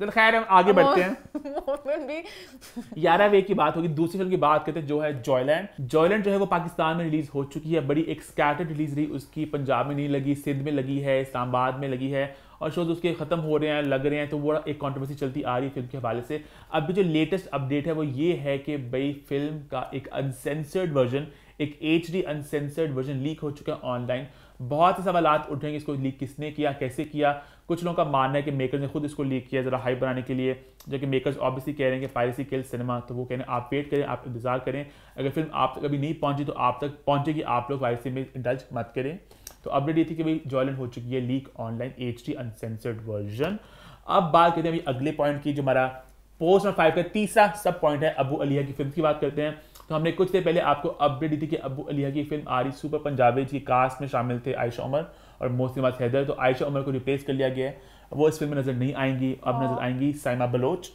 चल तो खैर हम आगे बढ़ते हैं ग्यारह वे की बात होगी दूसरी फिल्म की बात करते हैं जो है जॉयलैंड जॉयलैंड जो है वो पाकिस्तान में रिलीज हो चुकी है बड़ी एक स्कैटर्ड रिलीज रही उसकी पंजाब में नहीं लगी सिंध में लगी है इस्लामाबाद में लगी है और शोज उसके खत्म हो रहे हैं लग रहे हैं तो वो एक कॉन्ट्रोवर्सी चलती आ रही है फिल्म के हवाले से अभी जो लेटेस्ट अपडेट है वो ये है कि भाई फिल्म का एक अनसेंसर्ड वर्जन एक H D uncensored version leak हो चुका है ऑनलाइन बहुत से सवाल उठेंगे इसको लीक किसने किया कैसे किया कुछ लोगों का मानना है कि मेकर्स ने खुद इसको लीक किया ज़रा हाइप बनाने के लिए जबकि मेकर्स ऑब्वियसली कह रहे हैं कि पायरेसी किल सिनेमा तो वो कह रहे हैं आप वेट करें आप इंतजार करें अगर फिल्म आप तक अभी नहीं पहुंची तो आप तक पहुंचेगी आप लोग पायरेसी में इंडल्ज मत करें तो अपडेट ये थी कि भाई जॉयलन हो चुकी है leak online H D uncensored version अब बात करते हैं अभी अगले पॉइंट की जो हमारा पोस्ट नंबर फाइव का तीसरा सब पॉइंट है अबू अलिया की फिल्म की बात करते हैं तो हमने कुछ देर पहले आपको अपडेट दी थी कि अबू अलिया की फिल्म आरी सुपर पंजाबी जी कास्ट में शामिल थे आयशा उमर और मोहसिन नवाज हैदर तो आयशा उमर को रिप्लेस कर लिया गया है वो इस फिल्म में नज़र नहीं आएंगी अब हाँ। नज़र आएंगी साइमा बलोच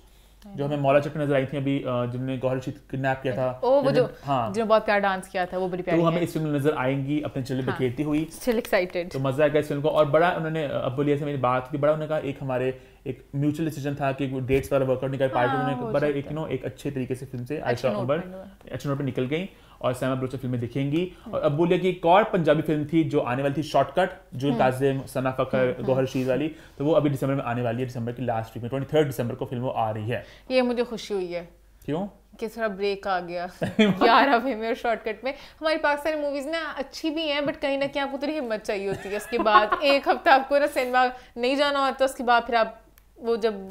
जो हाँ। हमें मौला चट नजर आई थी अभी जिन्होंने गौर रशीद किडनैप किया था ओ वो जो हाँ जिन्होंने बहुत प्यार डांस किया था वो बड़ी तो प्यारी तो हमें इस फिल्म में नजर आएंगी अपने चले बखेरती हाँ। हुई स्टिल एक्साइटेड तो मजा आएगा इस फिल्म को और बड़ा उन्होंने अब बोलिया से मेरी बात की बड़ा उन्होंने कहा एक हमारे एक म्यूचुअल डिसीजन था कि डेट्स वगैरह वर्कआउट निकाल पार्टी उन्होंने बड़ा एक नो एक अच्छे तरीके से फिल्म से आयशा उमर अच्छे नोट पर निकल गई और सैमा बलोचा फिल्में दिखेंगी और अब बोलिए कि एक और पंजाबी फिल्म थी जो आने वाली थी शॉर्टकट जो हम्म। काजिम सना फखर हम्म, हम्म। गोहर शीज वाली तो वो अभी दिसंबर में आने वाली है दिसंबर की लास्ट वीक में ट्वेंटी थर्ड दिसंबर को फिल्म आ रही है ये मुझे खुशी हुई है क्यों कि थोड़ा ब्रेक आ गया ग्यारह में मेरे शॉर्टकट में हमारी पाकिस्तानी मूवीज ना अच्छी भी हैं बट कहीं ना कहीं आपको थोड़ी तो हिम्मत चाहिए होती है उसके बाद एक हफ्ता आपको ना सिनेमा नहीं जाना होता उसके बाद फिर आप वो जब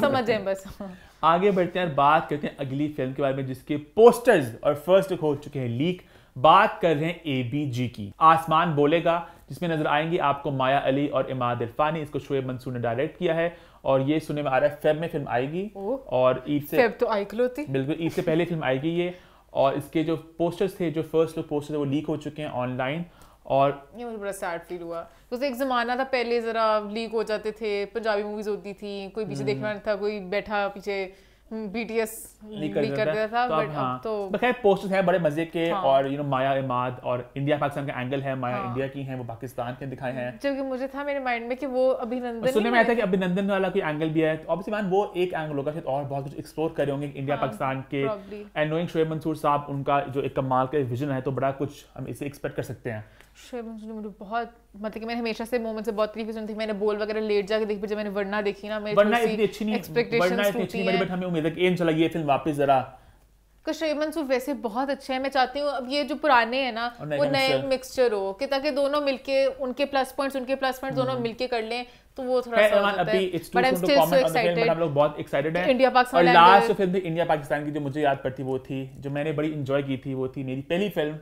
समझ जाए बस हाँ। आगे बढ़ते हैं और बात करते हैं अगली फिल्म के बारे में जिसके पोस्टर्स और फर्स्ट लुक हो चुके हैं लीक बात कर रहे हैं एबीजी की आसमान बोलेगा जिसमें नजर आएंगी आपको माया अली और इमाद इरफानी इसको शोएब मंसूर ने डायरेक्ट किया है और ये सुनने में आ रहा है फेब में फिल्म आएगी और ईद से फेब तो आईकलोती बिल्कुल ईद से पहले फिल्म आएगी ये और इसके जो पोस्टर्स थे जो फर्स्ट लुक पोस्टर थे वो लीक हो चुके हैं ऑनलाइन और ये मुझे बड़ा सैड फील हुआ तो एक ज़माना था पहले ज़रा लीक हो जाते थे पंजाबी मूवीज़ होती थी कोई पीछे देखना हम्म। नहीं था कोई बैठा पीछे बीटीएस हम्म, लीक कर देता था तो बट हाँ, तो खैर पोस्टर्स हैं बड़े मजे के हाँ, और यू नो माया इमाद और इंडिया पाकिस्तान का एंगल है माया हाँ, इंडिया की है वो पाकिस्तान के दिखाए हैं जबकि मुझे था मेरे माइंड में कि वो अभिनंदन सुनने में आया था कि अभिनंदन वाला कोई एंगल भी है ऑब्वियसली तो मैन वो एक एंगल होगा शायद और बहुत कुछ एक्सप्लोर करे होंगे इंडिया पाकिस्तान हाँ, के एंड नोइंग शोएब मंसूर साहब उनका जो एक कमाल का विजन है तो बड़ा कुछ हम इसे एक्सपेक्ट कर सकते हैं मुझे बहुत मतलब कि मैंने हमेशा से मोमेंट से बहुत तरीके सुनी थी मैंने बोल वगैरह लेट जाके देखी जब मैंने वरना देखी ना मेरे वरना इतनी अच्छी नहीं इतनी अच्छी बट हमें उम्मीद है कि एम चला ये फिल्म वापस जरा वैसे बहुत अच्छे हैं मैं चाहती हूँ अब ये जो पुराने हैं ना वो नए मिक्सचर हो कि ताकि दोनों मिलके उनके प्लस पॉइंट्स उनके प्लस पॉइंट्स दोनों हम्म। मिलके कर लें तो वो थोड़ा सा इंडिया पाकिस्तान की जो मुझे याद पड़ती वो थी जो मैंने बड़ी इंजॉय की थी वो थी मेरी पहली फिल्म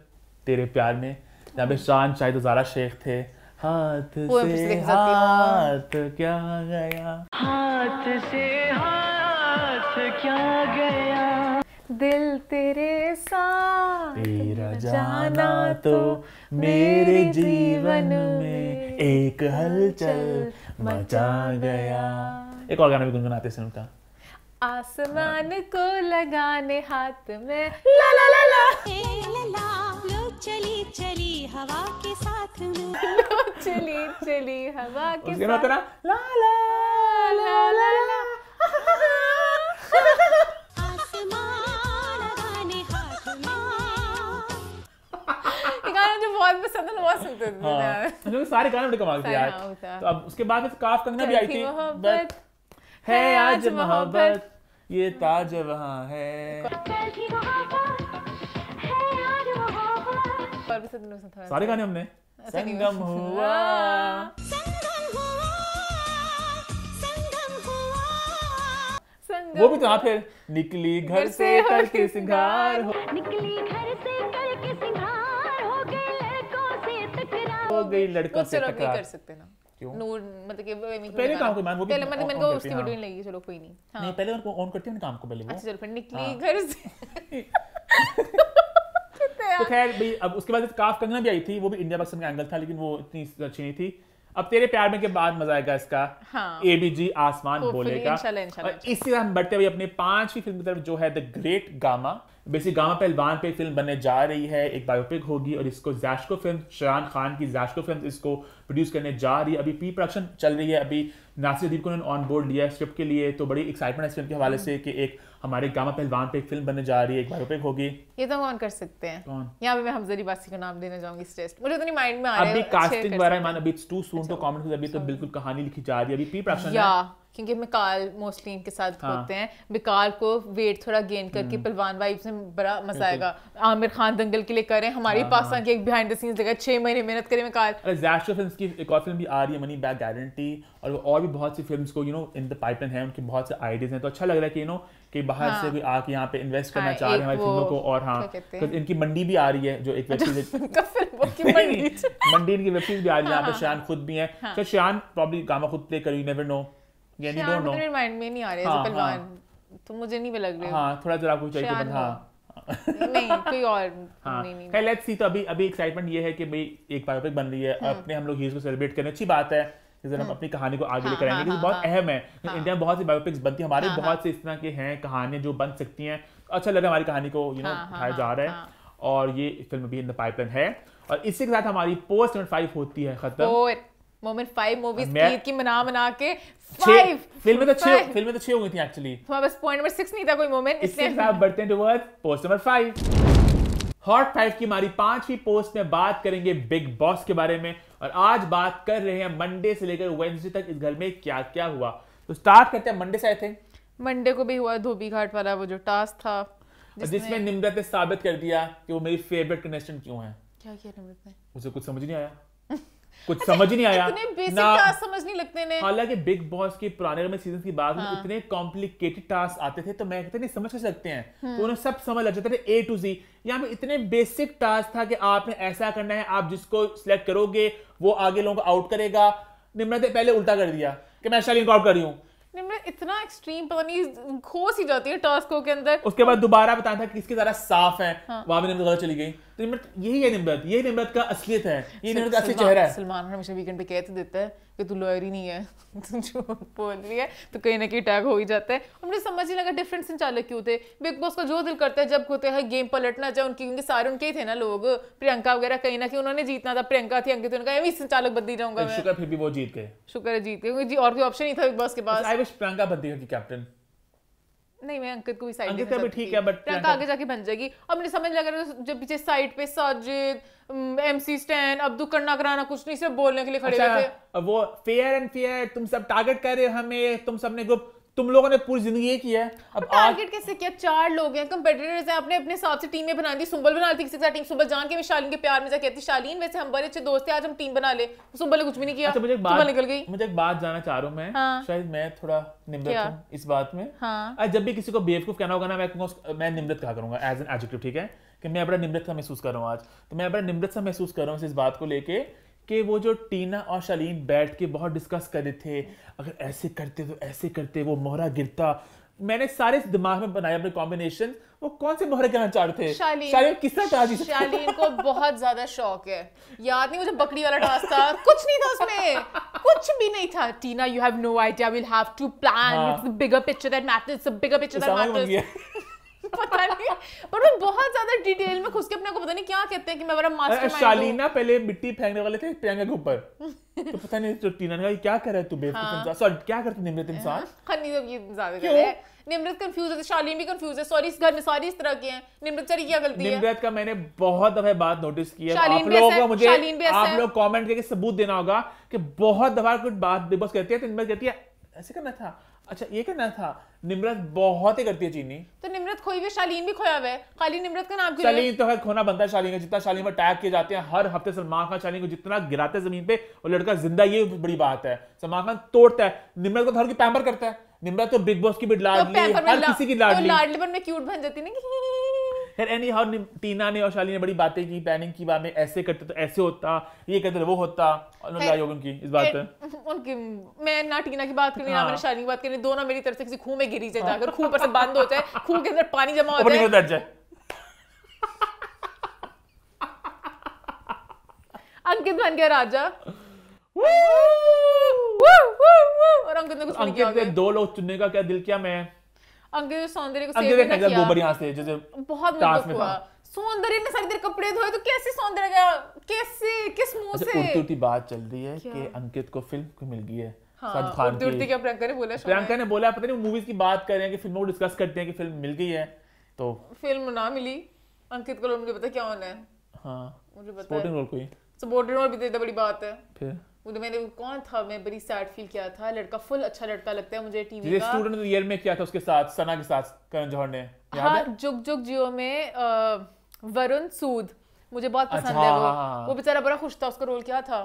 तेरे प्यार में यहाँ पे शान शाहिद जारा शेख थे हाथ से हाथ क्या गया हाथ से हाथ क्या गया दिल तेरे साथ तेरा जाना तो, तो मेरे जीवन में एक हलचल मचा गया एक और गाना भी गुनगुनाते सुनता उनका आसमान को लगाने हाथ में ला ला ला ला ए ला लो चली चली हवा के साथ में लो चली चली हवा के साथ होता ना ला ला ला ला ला बहुत पसंद है बहुत सुनते थे हाँ, सारे गाने बड़े कमाल थे यार हाँ, तो अब उसके बाद काफ कंगना भी आई थी है आज मोहब्बत ये ताज वहाँ है सारे गाने हमने संगम हुआ वो भी तो आप फिर निकली घर से करके सिंगार हो निकली घर से करके सिंगार हो गई लड़कों से टकरा हो गई लड़कों से टकरा कर सकते ना क्यों नो मतलब कि वो तो मतलब करती भी आई थी वो भी इंडिया पाकिस्तान का एंगल था लेकिन वो इतनी अच्छी नहीं थी अब तेरे प्यार में के बाद मजा आएगा इसका ए बी जी आसमान बोलेगा इसी तरह हम बढ़ते हुए अपने पांचवी फिल्म की तरफ जो है the great Gama basic Gama पहलवान पे फिल्म बनने जा रही है एक बायोपिक होगी और इसको जैशको फिल्म शरान खान की जैशको फिल्म इसको प्रोड्यूस करने जा रही है अभी प्री प्रोडक्शन चल रही है अभी नासिर अदीब को उन्होंने ऑन बोर्ड लिया है स्क्रिप्ट के लिए तो बड़ी एक्साइटमेंट है इस फिल्म के हवाले से कि एक हमारे गामा पहलवान पे एक फिल्म बनने जा रही है एक बायोपिक होगी ये तो कौन कर सकते हैं कौन यहाँ पे मैं हमजरी बासी का नाम देना चाहूंगी इस टेस्ट मुझे तो नहीं माइंड में आ रहा है अभी कास्टिंग वगैरह मान अभी it's too soon to comment अभी तो बिल्कुल कहानी लिखी जा रही है अभी प्री प्रोडक्शन क्योंकि मिकाल मोस्टली इनके साथ हाँ. होते हैं मिकाल को वेट थोड़ा गेन करके पलवान वाइफ से बड़ा मजा आएगा आमिर खान दंगल के लिए करें हमारी हाँ, हाँ। पाकिस्तान हाँ. की एक बिहाइंड द सीन्स जगह छह महीने मेहनत करें मिकाल डिजास्टर फिल्म की एक और फिल्म भी आ रही है मनी बैक गारंटी और और भी बहुत सी फिल्म को you know in the pipeline है उनके बहुत से आइडियाज हैं तो अच्छा लग रहा है कि यू नो कि बाहर हाँ, से भी आके यहाँ पे इन्वेस्ट हाँ, करना हाँ, चाह रहे हैं हमारी फिल्मों को और हाँ तो इनकी मंडी भी आ रही है जो एक अच्छा, वेब सीरीज मंडी इनकी वेब सीरीज भी आ रही है यहाँ पे शान हाँ, खुद भी है शान प्रॉब्ली गामा खुद प्ले करी नेवर नो यानी डोंट नो माइंड में नहीं आ रहे हाँ, हाँ। पहलवान तो मुझे नहीं लग रहे हां थोड़ा जरा चाहिए तो बंदा हां नहीं कोई और हाँ, नहीं नहीं सी तो अभी अभी एक्साइटमेंट है कि भाई एक बायोपिक हम्म। अपने हम लोग अच्छी बात है हम हम्म। अपनी कहानी को आगे हाँ, लेकर आएंगे बहुत अहम है इंडिया में बहुत सी बायोपिक्स बनती है हमारे बहुत से इस तरह के हैं कहानियां जो बन सकती हैं अच्छा लग रहा है हमारी कहानी को यू नो उठाया जा रहा है और ये फिल्म भी इन द पाइपलाइन है और इसी के साथ हमारी पोस्ट फाइव होती है खत्म मोमेंट फाइव मूवीज ईद की मना मना के फाइव फिल्में तो छह फिल्में तो छह हो गई थी एक्चुअली तो हाँ, बस पॉइंट नंबर सिक्स नहीं था कोई मोमेंट इससे आप बढ़ते हैं toward post number five hot five की हमारी पांचवी पोस्ट में बात करेंगे बिग बॉस के बारे में और आज बात कर रहे हैं मंडे से लेकर वेंसडे तक इस घर में क्या क्या हुआ तो स्टार्ट करते हैं मंडे से आए थे मंडे को भी हुआ धोबी घाट वाला वो जो टास्क था जिसमें, जिसमें निम्रत ने साबित कर दिया कि वो मेरी फेवरेट कंटेस्टेंट क्यों है क्या किया निम्रत ने उसे कुछ समझ नहीं आया कुछ अच्छा, समझ नहीं आया इतने बेसिक ना समझ नहीं लगते ने हालांकि बिग बॉस के पुराने में सीजन की बात हाँ। में इतने कॉम्प्लिकेटेड टास्क आते थे तो मैं कहते नहीं समझ सकते हैं तो हाँ। उन्हें सब समझ लग जाता था ए टू जी यहाँ पे इतने बेसिक टास्क था कि आपने ऐसा करना है आप जिसको सिलेक्ट करोगे वो आगे लोगों को आउट करेगा निम्रत पहले उल्टा कर दिया कि मैं शालीन को आउट कर रही हूँ इतना एक्सट्रीम पता नहीं खोस ही जाती है टास्कों के अंदर उसके बाद दोबारा बताया था कि किसकी जरा साफ है हाँ। वहां भी निम्रत चली गई तो निम्रत यही है निम्रत यही निम्रत का असलियत है ये निम्रत असली चेहरा है सलमान हमेशा वीकेंड पे कहते तो देता है कि तू लॉयर ही नहीं है तू बोल रही है तो कहीं ना कहीं टैग हो ही जाता है समझ लगा डिफरेंट संचालक क्यों थे बिग बॉस का जो दिल करता है जब होते हैं गेम पलटना चाहे उनकी क्योंकि सारे उनके ही थे ना लोग प्रियंका वगैरह कहीं ना कहीं उन्होंने जीतना था प्रियंका थी अंकित उनका भी संचालक बदली जाऊंगा शुक्र फिर भी वो जीत गए शुक्र है जीत गए क्योंकि और कोई ऑप्शन नहीं था बिग बॉस के पास आई विश प्रियंका बदली होगी कैप्टन नहीं मैं अंकित को भी साइड अंकित भी ठीक है बट प्रियंका आगे जाके बन जाएगी अब मुझे समझ लग रहा है जब पीछे साइड पे साजिद एमसी स्टैन अब्दुल करना कराना कुछ नहीं सिर्फ बोलने के लिए खड़े अच्छा, थे वो फेयर एंड फेयर तुम सब टारगेट कर रहे हो हमें तुम सबने ग्रुप तुम लोगों ने पूरी जिंदगी ये किया है अब टारगेट कैसे किया चार लोग हैं कंपेटिटर्स हैं अपने अपने हिसाब से टीमें बना दी सुबल बना ली किसी के साथ टीम सुंबल जान के भी शालीन के प्यार में जा कहती शालीन वैसे हम बड़े अच्छे दोस्त हैं आज हम टीम बना ले सुबल ने कुछ भी नहीं किया अच्छा, मुझे एक बात निकल गई मुझे एक बात जानना चाह रहा हूँ मैं हाँ। शायद मैं थोड़ा निम्रत इस बात में हाँ। जब भी किसी को बेवकूफ कहना होगा ना मैं मैं निम्रत कहा करूंगा एज एन एजुकेटिव ठीक है कि मैं बड़ा निम्रत सा महसूस कर रहा हूँ आज तो मैं बड़ा निम्रत सा महसूस कर रहा हूँ इस बात को लेके कि वो जो टीना और शालीन बैठ के बहुत डिस्कस कर रहे थे अगर ऐसे करते तो ऐसे करते वो मोहरा गिरता मैंने सारे दिमाग में बनाया अपने कॉम्बिनेशन वो कौन से मोहरे कहना चाह रहे थे शालीन, शालीन किस तरह टास्क शालीन को बहुत ज्यादा शौक है याद नहीं मुझे बकरी वाला टास्क था कुछ नहीं था उसमें कुछ भी नहीं था Tina you have no idea will have to plan it's the bigger picture that matters the bigger picture that matters पता नहीं पर मैं बहुत ज्यादा डिटेल में खुश के अपने को पता नहीं क्या कहते हैं कि मैं बड़ा मास्टरमाइंड शालीना पहले मिट्टी फेंकने वाले थे प्रियंका के ऊपर तो पता नहीं तो टीना ने कहा क्या कर रहा है तू बेवकूफ हाँ। इंसान सॉरी क्या करते निमृत इंसान हाँ, खनी जब ये ज्यादा कर रहे हैं निमृत कंफ्यूज है शालीन भी कंफ्यूज है सॉरी इस घर में सारी इस तरह के हैं निमृत सर क्या गलती है निमृत का मैंने बहुत दफा बात नोटिस की है आप लोगों को मुझे आप लोग कमेंट करके सबूत देना होगा कि बहुत दफा कुछ बात बस कहती है तो निमृत कहती है ऐसे करना था अच्छा ये कहना था निम्रत बहुत ही करती है चीनी तो निम्रत खोई हुई शालीन भी खोया हुआ है खाली निम्रत का नाम शालीन तो है खोना बनता है शालीन का जितना शालीन पर टैग किए जाते हैं हर हफ्ते सलमान खान शालीन को जितना गिराते हैं जमीन पे और लड़का जिंदा ये बड़ी बात है सलमान खान तोड़ता है निम्रत को धर तो की पैम्पर करता है निम्रत तो बिग बॉस की भी लाडली तो हर किसी की लाडली तो लाडली बन में क्यूट बन जाती ना खैर एनी हाउ टीना ने और शाली ने बड़ी बातें की प्लानिंग की बात में ऐसे करते तो ऐसे होता ये करते तो वो होता उनकी इस बात पर उनकी मैं ना टीना की बात करनी हाँ। ना मैंने शाली की बात करनी दोनों मेरी तरफ से किसी खूह में गिरी जाए जाकर हाँ। खूह पर से बंद होता है खूह के अंदर पानी जमा हो जाए अंकित बन गया राजा और अंकित ने कुछ अंकित दो लोग चुनने का क्या दिल किया मैं सौंदर्य को गोबर से जैसे बहुत में था सौंदर्य ने सारी देर कपड़े धोए तो कैसे सौंदर्य का कैसे किस मुंह अच्छा, से उड़ती उड़ती बात चल रही है कि अंकित को फिल्म को मिल गई है हाँ, खान क्या प्रियंका ने बोला प्रियंका ने बोला पता नहीं मूवीज की बात कर रहे हैं कि फिल्मों को डिस्कस करते हैं कि फिल्म मिल गई है तो फिल्म ना मिली अंकित को मुझे पता क्या होना है हाँ मुझे पता सपोर्टिंग रोल कोई सपोर्टिंग रोल भी तो बड़ी बात है फिर वो तो मैंने कौन था मैं बड़ी सैड फील किया था लड़का फुल अच्छा लड़का लगता है मुझे टीवी का स्टूडेंट ईयर तो में किया था उसके साथ सना के साथ करण जौहर ने हाँ जुग जुग जियो में वरुण सूद मुझे बहुत अच्छा, पसंद अच्छा, है वो हाँ, हाँ, हाँ। वो बेचारा बड़ा खुश था उसका रोल क्या था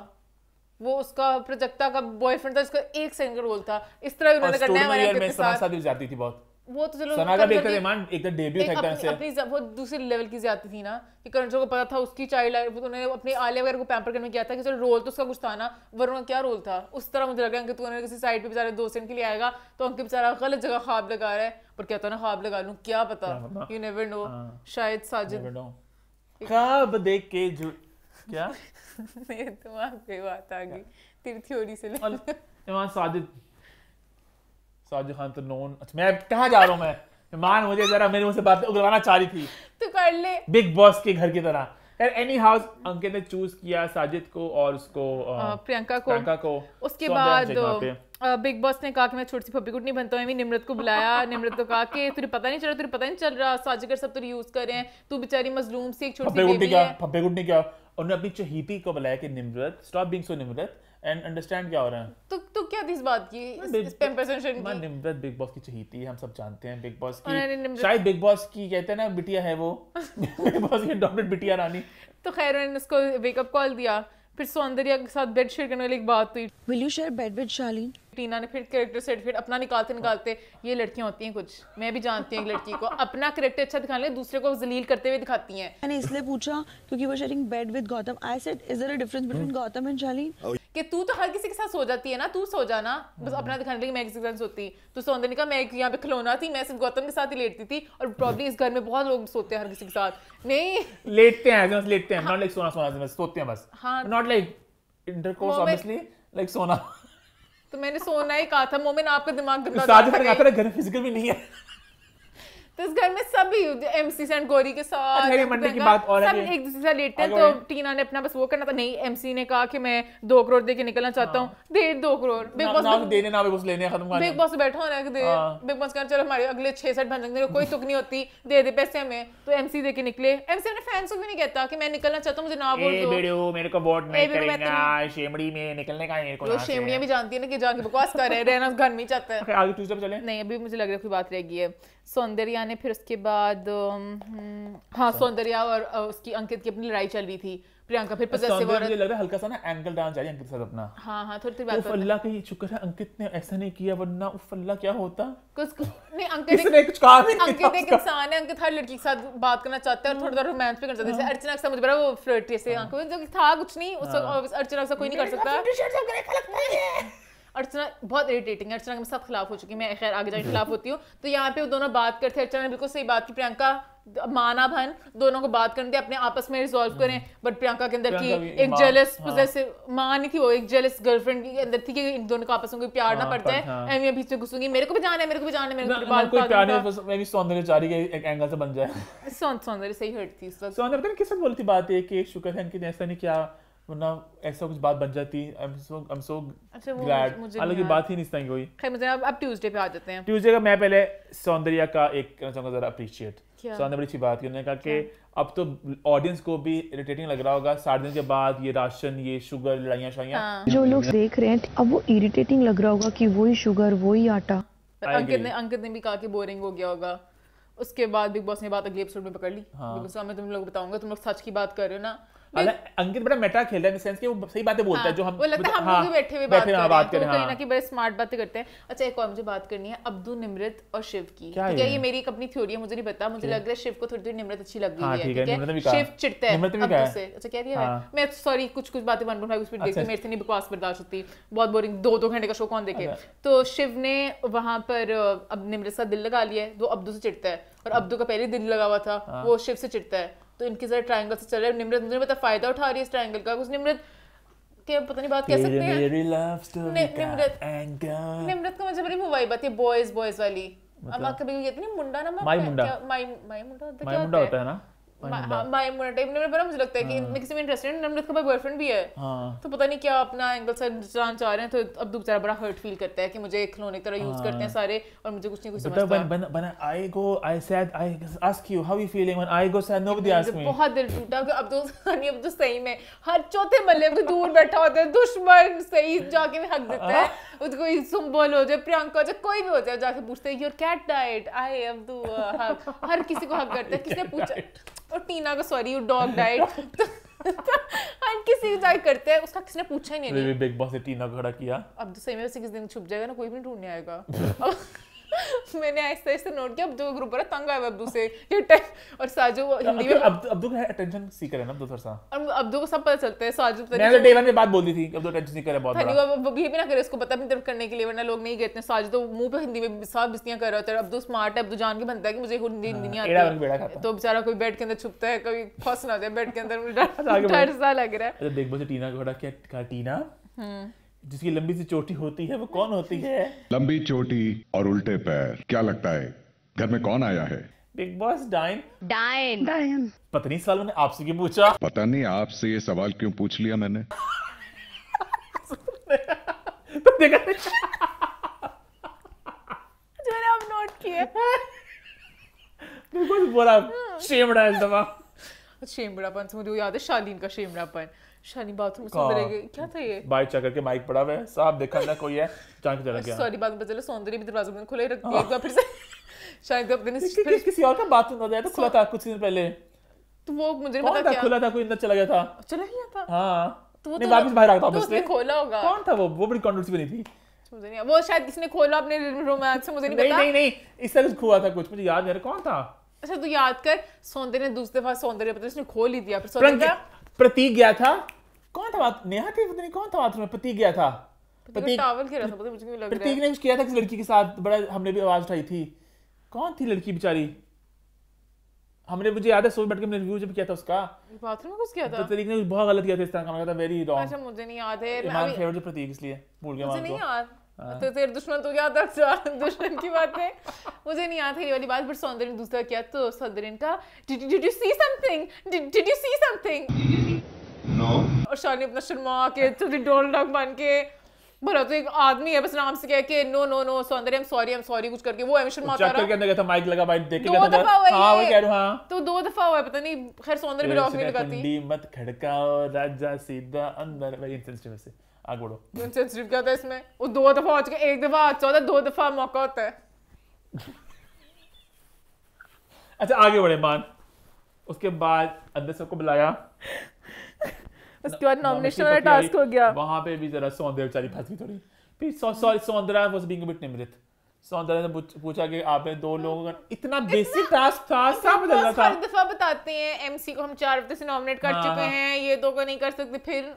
वो उसका प्रजक्ता का बॉयफ्रेंड था उसका एक सेकंड रोल था इस तरह उन्होंने करना है हमारे साथ जाती थी बहुत वो तो चलो सना का भी देखकर डिमांड एक डेब्यू तो था एकदम से अपनी वो दूसरे लेवल की ज्यादा थी ना कि करण जो को पता था उसकी चाइल्ड लाइफ तो उन्होंने अपने आलिया वगैरह को पैम्पर करने किया था कि चलो रोल तो उसका कुछ था ना वरुण क्या रोल था उस तरह मुझे लगा अंकित उन्होंने किसी साइड पे बेचारे दोस्त सेंट के लिए आएगा तो अंकित बेचारा गलत जगह ख्वाब लगा रहा है पर कहता है ना ख्वाब लगा लूं क्या पता यू नेवर नो शायद साजिद ख्वाब देख के जो क्या मेरे दिमाग पे बात आ गई तेरी थ्योरी से ले ईमान साजिद साजिद खान तो नोन अच्छा मैं कहाँ जा रहा हूँ मैं मान मुझे जरा मेरे मुझसे बात उगलवाना चाह रही थी तो कर ले बिग बॉस के घर की तरह यार एनी हाउस अंकित ने चूज किया साजिद को और उसको प्रियंका को प्रियंका को उसके तो बाद बिग बॉस ने कहा कि मैं छोटी सी पप्पी कुटनी बनता हूँ निमृत को बुलाया निमृत को कहा कि तुझे पता नहीं चल रहा तुझे पता नहीं चल रहा साजिद सब तुझे यूज कर रहे हैं तू बेचारी मजलूम सी एक छोटी सी बेबी कुटनी क्या कुट कुटनी क्या उन्होंने अपनी चहीती को बुलाया कि Nimrit stop being so Nimrit and understand क्या हो रहा है तो तो क्या थी इस बात की इस, इस पे इम्प्रेशन की निम्रत बिग बॉस की चहेती है हम सब जानते हैं बिग बॉस की शायद बिग बॉस की कहते हैं ना बिटिया है वो बिग बॉस की अडॉप्टेड बिटिया रानी तो खैर उन्होंने उसको वेकअप कॉल दिया फिर सौंदर्या के साथ बेड शेयर करने वाली एक बात हुई will you share bed with Shalin Tina ने फिर कैरेक्टर सेट फिर अपना निकालते निकालते ये लड़कियां होती हैं कुछ मैं भी जानती हूँ एक लड़की को अपना कैरेक्टर अच्छा दिखाने दूसरे को जलील करते हुए दिखाती हैं मैंने इसलिए पूछा क्योंकि वो sharing bed with Gautam I said is there a difference between Gautam and Shalin कि तू तो हर किसी के साथ सो जाती है ना तू सो जाना बस हाँ। अपना दिखाने लगी मैं किसी के साथ सोती तो नहीं कहा मैं यहाँ पे खिलौना थी मैं सिर्फ गौतम के साथ ही लेटती थी और प्रॉब्लम इस घर में बहुत लोग सोते हैं हर किसी के साथ नहीं लेटते हैं बस लेटते हैं नॉट लाइक सोना सोना बस सोते हैं बस हाँ not like intercourse obviously like सोना तो मैंने सोना ही कहा था मोमिन आपका दिमाग गंदा कर रहा था फिजिकल भी नहीं है तो इस घर में सभी एमसी एंड गौरी के साथ मंडे अच्छा, की बात और सब एक दूसरे से लेटते हैं तो टीना ने अपना बस वो करना था नहीं एमसी ने कहा कि मैं दो करोड़ दे के निकलना चाहता हूँ हाँ। दे दो करोड़ बिग बॉस देने ना बिग बॉस लेने खत्म बिग बॉस बैठा होना दे बिग बॉस कहना चलो हमारे अगले छह सेट बन जाएंगे कोई तुक नहीं होती दे दे पैसे हमें तो एमसी दे के निकले एमसी ने फैंस को भी नहीं कहता कि मैं निकलना चाहता हूँ मुझे ना वोट दो मेरे को वोट शेमड़ी में निकलने का मेरे को वो भी जानती है ना कि जाके बकवास कर रहे रहना घर में चाहता है नहीं अभी मुझे लग रहा है कोई बात रह गई है सौंदर्या ने फिर उसके बाद हम्म, हाँ अच्छा। सौंदर्या और उसकी अंकित की अपनी लड़ाई चल रही थी प्रियंका फिर पजेसिव अच्छा, लग रहा हल्का सा ना एंगल डांस आ रही है अंकित साथ अपना हाँ हाँ थोड़ी तो बात अल्लाह का ये शुक्र है अंकित ने ऐसा नहीं किया वरना उफ अल्लाह क्या होता कुछ नहीं अंकित ने कुछ कहा नहीं अंकित एक इंसान है अंकित हर लड़की के साथ बात करना चाहता है और थोड़ा थोड़ा रोमांस भी कर सकता है हाँ। अर्चना समझ बड़ा वो फ्लर्टी से अंकित हाँ। जो था कुछ नहीं उस हाँ। अर्चना कोई नहीं कर सकता अर्चना बहुत इरीटेटिंग है अर्चना के साथ खिलाफ हो चुकी मैं खैर आगे जाकर खिलाफ होती हूँ तो यहाँ पे वो दोनों बात करते हैं अर्चना ने बिल्कुल सही बात की प्रियंका माना भन दोनों को बात करने दे अपने आपस में रिजॉल्व हम्म। करें बट प्रियंका के अंदर की एक जेलस पोजेसिव हाँ। माँ नहीं थी वो एक जेलस गर्लफ्रेंड के अंदर थी कि इन दोनों को आपस में कोई प्यार हाँ, ना पड़ता है एम ये बीच में घुसूंगी मेरे को भी जाना है मेरे को भी जाना है मेरे को बाल कोई प्यार नहीं बस सौंदर्य चारी के एक एंगल से बन जाए सौंदर्य सही हट थी सौंदर्य किस बोलती बात है कि शुक्र है इनकी ऐसा नहीं क्या वरना ऐसा कुछ बात बन जाती I am so I am so glad हालांकि बात ही नहीं सही हुई खैर मुझे अब अब ट्यूसडे पे आ जाते हैं ट्यूसडे का मैं पहले सौंदर्य का एक कहना चाहूंगा जरा अप्रिशिएट सौंदर्य बड़ी अच्छी बात की उन्होंने कहा कि अब तो ऑडियंस को भी इरिटेटिंग लग रहा होगा सात दिन के बाद ये राशन ये शुगर लड़ाइया शाइयाँ हाँ। जो लोग देख रहे हैं अब वो इरिटेटिंग लग रहा होगा कि वही शुगर वही आटा अंकित ने अंकित ने भी कहा कि बोरिंग हो गया होगा उसके बाद बिग बॉस ने बात अगले एपिसोड में पकड़ ली हाँ। बिग बॉस में तुम लोग बताऊंगा तुम लोग सच की बात कर रहे हो ना अंकित बड़ा मेटा खेल रहा है इन सेंस कि वो सही बातें बोलता हाँ, है जो हम वो लगता है हम हाँ, बैठे हुए बात कर हाँ, रहे बात करें कहीं ना हाँ। कि बड़े स्मार्ट बातें करते हैं अच्छा एक और मुझे बात करनी है अब्दू निमृत और शिव की ठीक है ये मेरी एक अपनी थ्योरी है मुझे नहीं पता मुझे लग रहा है शिव को थोड़ी देर निमृत अच्छी लग रही हाँ, है ठीक है शिव चिड़ते हैं अच्छा कह दिया मैं सॉरी कुछ कुछ बातें वन उस पर देखती मेरे से नहीं बकवास बर्दाश्त होती बहुत बोरिंग दो दो घंटे का शो कौन देखे अच्छा। तो शिव ने वहां पर अब निमृत सा दिल लगा लिया है वो तो अब्दू से चिढ़ता है और अब्दू का पहले दिल लगा हुआ था वो शिव से चिढ़ता है तो इनकी ज़रा ट्राइंगल से चल रहा है निमृत मुझे पता फ़ायदा उठा रही है इस ट्राइंगल का कुछ निमृत के पता नहीं बात कह सकते हैं निमृत निमृत का मुझे बड़ी बात है बॉयज़ बॉयज़ वाली मतलब, कभी कहते तो नहीं मुंडा ना माई मुंडा माई मुंडा होता है ना माय मोनोटाइप नेम पर मुझे लगता है कि हाँ। मैं में इंटरेस्टेड नहीं नमृत भाई बॉयफ्रेंड भी है हाँ। तो पता नहीं क्या अपना एंगल से जान चाह रहे हैं तो अब बेचारा बड़ा हर्ट फील करता है कि मुझे खिलौने तरह यूज करते हैं हाँ। सारे और मुझे कुछ नहीं कुछ समझता बन बन I go I said I ask you how you feeling when I go said nobody ask me बहुत दिल टूटा कि अब तो हनी अब तो सही में हर चौथे मल्ले पे दूर बैठा होता है दुश्मन सही जाके हक देता है उसको सुंबल हो जाए प्रियंका हो कोई भी हो जाए जाके पूछते हैं your cat diet I Abdu हक हर किसी को हक करता है किसने पूछा और टीना का सॉरी यू डॉग डाइड हम किसी भी करते हैं उसका किसने पूछा ही नहीं बिग बॉस ने टीना को खड़ा किया अब तो सही में उसे किस दिन छुप जाएगा ना कोई भी ढूंढने आएगा मैंने ऐसे ऐसे नोट किया अब्दू ग्रुप पर तंग आया अब्दू से ये टाइम और साजू वो हिंदी में अब्दू का अटेंशन सीकर है ना अब्दू थोड़ा और अब्दू को सब पता चलता है साजू तो मैंने डे 1 में बात बोल दी थी अब्दू अटेंशन सीकर है बहुत बड़ा वो भी भी ना करे उसको पता अपनी तरफ करने के लिए वरना लोग नहीं कहते साजू तो मुंह पे हिंदी में सब बिस्तियां कर रहा होता है अब्दू स्मार्ट है अब्दू जान के बनता है कि मुझे हिंदी नहीं हाँ, आती तो बेचारा कोई बेड के अंदर छुपता है कभी फंस ना जाए बेड के अंदर डर सा लग रहा है अच्छा देख बस टीना को क्या टीना हम्म जिसकी लंबी सी चोटी होती है वो कौन होती है लंबी चोटी और उल्टे पैर क्या लगता है घर में कौन आया है बिग बॉस डाइन डाइन डाइन पता नहीं सवाल मैंने आपसे क्यों पूछा पता नहीं आपसे ये सवाल क्यों पूछ लिया मैंने तो देखा जरा आप नोट किए बिल्कुल बोला शेमड़ा इस दफा हाँ, शेमड़ापन से तो मुझे याद है शालीन का शेमड़ापन शनी बाथरूम सौंदर्य क्या था ये बाइक चेक करके बाइक पड़ा हुआ है साहब देखा ना कोई है चांद चला गया सॉरी बात बदले सौंदर्य भी दरवाजा बंद खुला रख दिया एक बार हाँ। फिर से शायद अपने फिर किसी और का बाथरूम हो जाए तो खुला था कुछ दिन पहले तो वो मुझे नहीं पता क्या खुला था कोई अंदर चला गया था चला गया था हाँ तो वो वापस तो बाहर आता वापस तो से खोला होगा कौन था वो वो बड़ी कंट्रोवर्सी बनी थी मुझे नहीं वो शायद किसी खोला अपने रोमांस से मुझे नहीं पता नहीं नहीं इस तरह हुआ था कुछ मुझे याद नहीं कौन था अच्छा तू याद कर सौंदर्य ने दूसरे दफा सौंदर्य पता उसने खोल ही दिया फिर सौंदर्य प्रतीक गया था कौन था बात नेहा थी पता नहीं कौन था बाथरूम में पति गया था प्रतीक टावल था पता मुझे नहीं लग रहा प्रतीक ने कुछ किया था किसी लड़की के साथ बड़ा हमने भी आवाज उठाई थी कौन थी लड़की बेचारी हमने मुझे याद है सोच बैठ के रिव्यू जब किया था उसका बाथरूम में कुछ किया था प्रतीक ने कुछ बहुत गलत किया था इस तरह का वेरी रॉन्ग अच्छा मुझे नहीं याद है फेवरेट प्रतीक इसलिए भूल गया मुझे नहीं तो। याद हाँ। तो तेरे दुश्मन तो क्या था दुश्मन की बात है मुझे नहीं याद है ये वाली बात सौंदर्य ने दूसरा किया तो सौंदर्य का did you see something did you see something no और शानी अपना शर्मा के थोड़ी डोल डॉग बन के बोला तो एक आदमी है बस नाम से कह के no no no Soundarya I am sorry I am sorry कुछ करके वो एम शर्मा के अंदर गया था माइक लगा भाई देख के दफा हुआ हां वो कह रहा हां तो दो दफा हुआ पता नहीं खैर सौंदर्य भी रॉक नहीं लगाती डी मत खड़काओ राजा सीधा अंदर वेरी इंटेंसिव से आग बढ़ो इंटेंसिव क्या होता है इसमें वो दो दफा हो चुका एक दफा अच्छा होता दो दफा मौका होता है अच्छा आगे बढ़े मान उसके बाद अंदर सबको बुलाया उसके बाद नॉमिनेशन वाला टास्क हो गया वहां पे भी जरा सौंदर्य बेचारी फंस गई थोड़ी फिर sorry Soundarya was being a bit Nimrit Soundarya ने पूछा कि आपने दो लोगों का इतना बेसिक टास्क था सब बदलना था हर दफा बताते हैं एमसी को हम चार हफ्ते से नॉमिनेट कर चुके हाँ। हैं ये दो को नहीं कर सकते फिर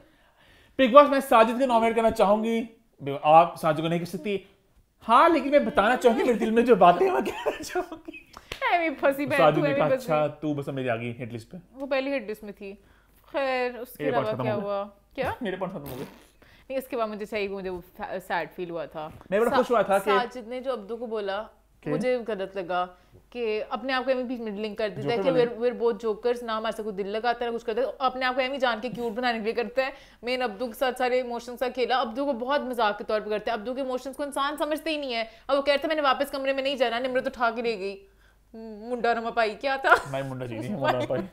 बिग बॉस मैं साजिद को नॉमिनेट करना चाहूंगी आप साजिद को नहीं कर सकती हाँ लेकिन मैं बताना चाहूंगी मेरे दिल में जो बातें हैं मैं कहना चाहूंगी फंसी साजिद ने कहा अच्छा तू बस मेरी आ गई हिट पे वो पहली हिट में थी खैर उसके अलावा क्या हुआ क्या मेरे पास खत्म हो गए नहीं उसके बाद मुझे सही मुझे सैड फील हुआ था मैं बड़ा खुश हुआ था कि साजिद ने जो अब्दू को बोला मुझे गलत लगा कि अपने आप को एमी बीच मिडलिंग कर देता है कि वेर वेर बोथ जोकर्स नाम ऐसा कुछ दिल लगाता है कुछ करता है अपने आप को एमी जान के क्यूट बनाने के लिए करता है मेन अब्दू के साथ सारे इमोशन का खेला अब्दू को बहुत मजाक के तौर पर करता है अब्दू के इमोशंस को इंसान समझते ही नहीं है अब वो कहता है मैंने वापस कमरे में नहीं जाना निमरत उठा के ले गई मुंडा रमा पाई क्या था मुंडा जी मुंडा पाई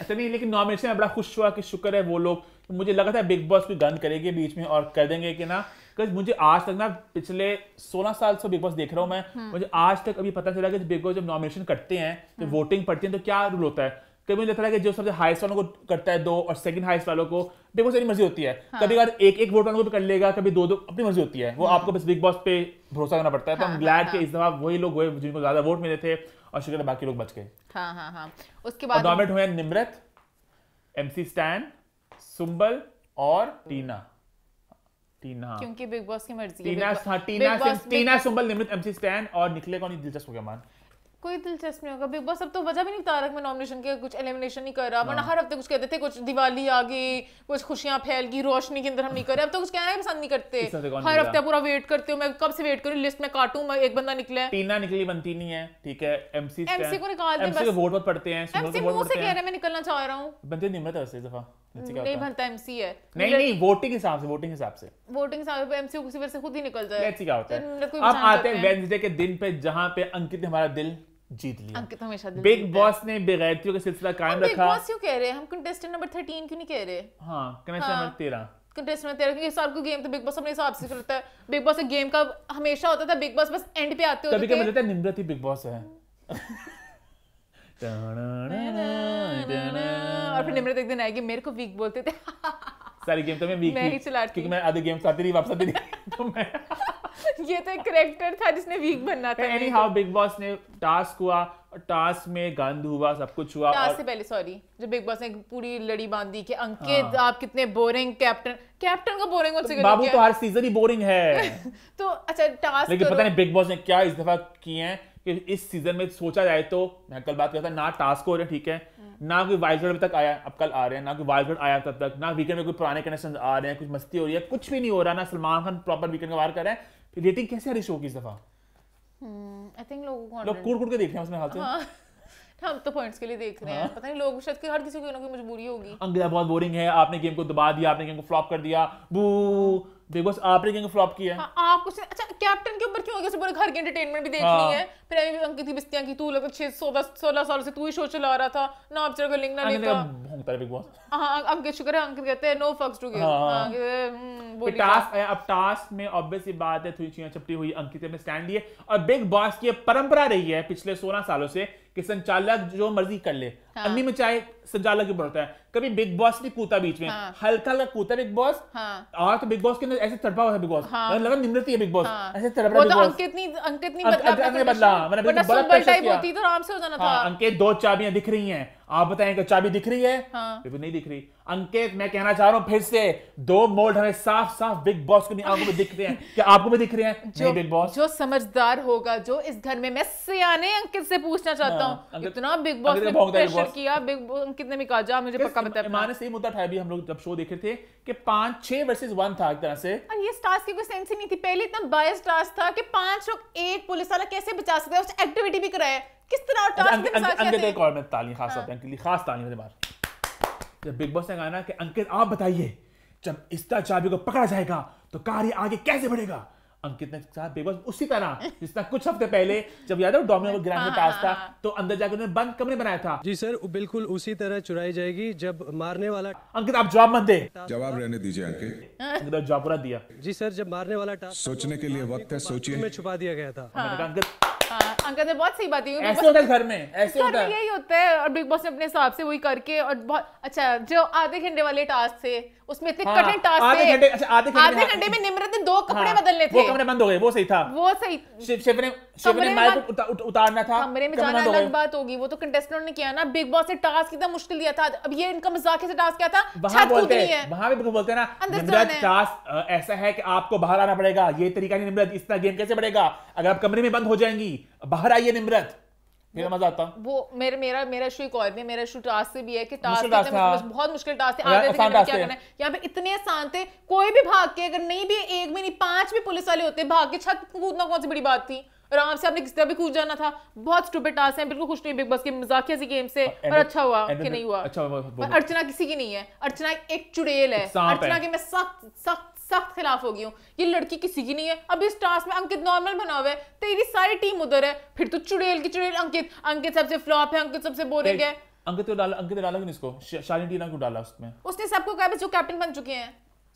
अच्छा नहीं लेकिन नॉमिनेशन में बड़ा खुश हुआ कि शुक्र है वो लोग तो मुझे लगा था बिग बॉस भी गन करेंगे बीच में और कर देंगे कि ना मुझे आज तक ना पिछले 16 साल से बिग बॉस देख रहा हूँ मैं हाँ। मुझे आज तक अभी पता चला कि बिग बॉस जब नॉमिनेशन करते हैं तो वोटिंग हाँ। पड़ती है तो क्या रूल होता है कभी मुझे लगता है कि जो सबसे हाईस्ट वालों को करता है दो और सेकंड हाईस्ट वालों को बिग बॉस मर्जी होती है हाँ। कभी एक एक वोट वालों को भी कर लेगा कभी दो दो अपनी मर्जी होती है वो आपको बस बिग बॉस पे भरोसा करना पड़ता है तो हम ग्लैड के इस दफा वही लोग हुए जिनको ज्यादा वोट मिले थे और शिखर बाकी लोग बच गए हाँ हाँ हाँ उसके बाद नॉमिनेट हुए निमृत एमसी स्टैन सुंबल और टीना टीना क्योंकि बिग बॉस की मर्जी टीना टीना सुंबल निमृत एमसी स्टैन और निकले कौन दिलचस्प हो गया मान कोई दिलचस्प नहीं होगा बिग बॉस अब तो वजह भी नहीं बता रहा मैं नॉमिनेशन के कुछ एलिमिनेशन नहीं कर रहा वरना हाँ। हर हफ्ते कुछ कहते थे कुछ दिवाली आ गई कुछ खुशियां फैल गई रोशनी के अंदर हम नहीं कर रहे अब तो कुछ कहना ही पसंद नहीं करते हर हफ्ते पूरा वेट करते हो मैं कब से वेट करूँ लिस्ट में काटू मैं एक बंदा निकला टीना निकली बनती नहीं है ठीक है एमसी एमसी को निकाल दे को वोट बहुत पड़ते हैं एमसी मुंह से कह रहे हैं मैं निकलना चाह रहा हूँ बनती निम्रत है इस दफा नहीं बनता एमसी है नहीं नहीं वोटिंग हिसाब से वोटिंग हिसाब से वोटिंग हिसाब से एमसी किसी वजह से खुद ही निकल जाए लेट्स क्या होता है तो आप आते हैं वेडनेसडे के दिन पे जहां पे अंकित हमारा दिल जीत लिया बिग बॉस ने बेगैरतियों का सिलसिला कायम रखा बॉस क्यों कह रहे हैं हम कंटेस्टेंट नंबर 13 क्यों नहीं कह रहे हां कंटेस्टेंट नंबर 13 क्योंकि साल को गेम तो बिग बॉस अपने हिसाब से है बिग बॉस गेम का हमेशा होता था बिग बॉस बस एंड पे आते होते कभी कभी लगता है निम्रत ही बिग बॉस है और फिर निम्रत एक दिन आएगी मेरे को वीक बोलते थे सारी गेम तो मैं वीक मैं ही चलाती क्योंकि मैं आधे वापस तो मैं ये तो एक करेक्टर था जिसने वीक hmm. बनना था एनी हाउ बिग बॉस ने टास्क हुआ टास्क में गंद हुआ सब कुछ हुआ टास्क और... से पहले सॉरी जब बिग बॉस ने पूरी लड़ी बांध दी कि अंकित हाँ। आप कितने बोरिंग कैप्टन कैप्टन का बोरिंग हो तो बाबू तो हर सीजन ही बोरिंग है तो अच्छा टास्क लेकिन पता नहीं बिग बॉस ने क्या इस दफा किए हैं कि इस सीजन में सोचा जाए तो मैं कल बात करता ना टास्क हो रहे ठीक है hmm. ना कोई वाइल्ड कार्ड तक आया अब कल आ रहे हैं ना कोई वाइल्ड कार्ड आया तब तक ना वीकेंड में कोई पुराने कनेक्शन आ रहे हैं कुछ मस्ती हो रही है कुछ भी नहीं हो रहा ना सलमान खान प्रॉपर वीकेंड का वार कर रहे हैं रेटिंग कैसे आ रही शो की इस दफा आई हम्म, थिंक लोगों को लोग मतलब कूड़ कूड़ के देख रहे हैं उसमें हाल से हाँ। हम तो पॉइंट्स के लिए देख रहे हैं हाँ। पता नहीं लोग शायद हर किसी की मजबूरी होगी अंग्रेजा बहुत बोरिंग है आपने गेम को दबा दिया आपने गेम को फ्लॉप कर दिया बू बिग बॉस आपने क्यों फ्लॉप किया है हाँ, आप आपको अच्छा कैप्टन के ऊपर क्यों हो गया पूरे घर के एंटरटेनमेंट भी देखनी हाँ। है फिर अभी अंकित की बिस्तियां की तू लगभग छह सोलह सोलह साल से तू ही शो चला रहा था ना आप को लिंक ना हाँ, लेता भोंगता है बिग बॉस हाँ अं- अंकित शुक्र है अंकित कहते हैं नो फक्स टू गिव टास्क है अब टास्क में ऑब्वियसली बात है थोड़ी चीजें चपटी हुई अंकित में स्टैंड लिए और बिग बॉस की परंपरा रही है पिछले सोलह सालों से कि संचालक जो मर्जी कर ले हाँ। अन्नी में चाय संजाला क्यों बढ़ता है कभी बिग बॉस ने कूता बीच में हाँ। हल्का हल्का कूता बिग बॉस हाँ। और तो बिग बॉस के अंदर ऐसे तड़पा हुआ है बिग बॉस हाँ। मतलब लगा निमृत है बिग बॉस हाँ। ऐसे तड़प रहा है तो अंकित नहीं अंकित नहीं बदला अंकित ने बदला मैंने तो बड़ा प्रेशर किया तो हाँ, अंकित दो चाबियां दिख रही हैं आप बताएं कि चाबी दिख रही है हाँ। बिल्कुल नहीं दिख रही अंकित मैं कहना चाह रहा हूँ फिर से दो मोल्ड हमें साफ साफ बिग बॉस को आंखों में दिख रहे हैं क्या आपको भी दिख रहे हैं जो बिग बॉस जो समझदार होगा जो इस घर में मैं सियाने अंकित से पूछना चाहता हूँ हाँ, इतना बिग बॉस ने प्रेशर किया बिग अंकित ने भी कहा जा मुझे पक्का बता माने सही मुद्दा था भी हम लोग जब शो देख रहे थे कि पांच छह वर्सेज वन था एक तरह से और ये स्टार्स की कोई सेंस ही नहीं थी पहले इतना बायस स्टार्स था कि पांच लोग एक पुलिस वाला कैसे बचा सकते हैं उस एक्टिविटी भी कराया किस तरह और अच्छा, अंकित एक और मैं ताली खास हाँ। अंकित लिए खास ताली मेरे बार जब बिग बॉस ने कहा ना कि अंकित आप बताइए जब इस तरह चाबी को पकड़ा जाएगा तो कार्य आगे कैसे बढ़ेगा अंकित ने कहा बॉस उसी तरह जिस तरह कुछ हफ्ते पहले जब याद है डोमिनो को गिराने पास था हाँ, हाँ। तो अंदर जाकर उन्होंने बंद कमरे बनाया था जी सर बिल्कुल उसी तरह चुराई जाएगी जब मारने वाला अंकित आप जवाब मत दे जवाब रहने दीजिए अंकित अंकित जवाब पूरा दिया जी सर जब मारने वाला टास्क सोचने के लिए वक्त है तो सोचिए में छुपा दिया गया था हाँ, अंकित हाँ, अंकल ने तो बहुत सही बात है ऐसे होता है घर में ऐसे होता है यही होता है और बिग बॉस ने अपने हिसाब से वही करके और बहुत अच्छा जो आधे घंटे वाले टास्क थे उसमें इतने हाँ, कठिन टास्क थे अच्छा, आधे घंटे आधे घंटे में हाँ। निमरत ने दो कपड़े बदलने थे वो कमरे बंद हो गए वो सही था वो सही शिव ने शिव ने माइक उतारना था कमरे में जाना अलग बात होगी वो तो कंटेस्टेंट ने किया ना बिग बॉस ने टास्क कितना मुश्किल दिया था अब ये इनका मजाक से टास्क क्या था छत कूदनी है वहां भी बोलते हैं ना निमरत टास्क ऐसा है कि आपको बाहर आना पड़ेगा ये तरीका नहीं निमरत इस तरह गेम कैसे बढ़ेगा अगर आप कमरे में बंद हो जाएंगी बाहर आइए निम्रत मेरा मजा आता वो मेरे मेरा मेरा इशू एक और भी मेरा इशू टास्क से भी है कि टास्क बहुत मुश्किल टास्क है हाँ, आगे क्या करना है यहां पे इतने आसान थे कोई भी भाग के अगर नहीं भी एक भी नहीं पांच भी पुलिस वाले होते भाग के छत कूदना कौन सी बड़ी बात थी आराम से आपने किसी तरह भी कूद जाना था बहुत स्टूपिड टास्क है बिल्कुल खुश नहीं बिग बॉस के मजाकिया सी गेम से और अच्छा हुआ कि नहीं हुआ अच्छा हुआ अर्चना किसी की नहीं है अर्चना एक चुड़ैल है अर्चना की मैं सख्त सख्त सख्त खिलाफ हो गई हूँ ये लड़की किसी की नहीं है अब इस टास्क में अंकित नॉर्मल बना हुआ है तेरी सारी टीम उधर है फिर तो चुड़ेल की चुड़ेल अंकित अंकित सबसे फ्लॉप है अंकित सबसे बोरिंग है अंकित को डाला अंकित डाला नहीं इसको शालिनी टीना को डाला उसमें उसने सबको कहा जो कैप्टन बन चुके हैं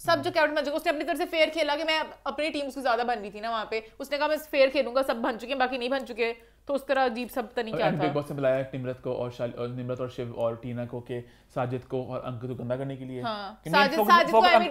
सब जो कैप्टन हाँ। बन चुके उसने अपनी तरफ से फेयर खेला कि मैं अपनी टीम उसकी ज्यादा बन रही थी ना वहाँ पे उसने कहा मैं फेयर खेलूंगा सब बन चुके हैं बाकी नहीं बन चुके तो उस तरह अजीब सब तरीके आता बिग बॉस ने बुलाया निमरत को और, निमरत और शिव और टीना को के साजिद को और अंकित को गंदा करने के लिए हाँ,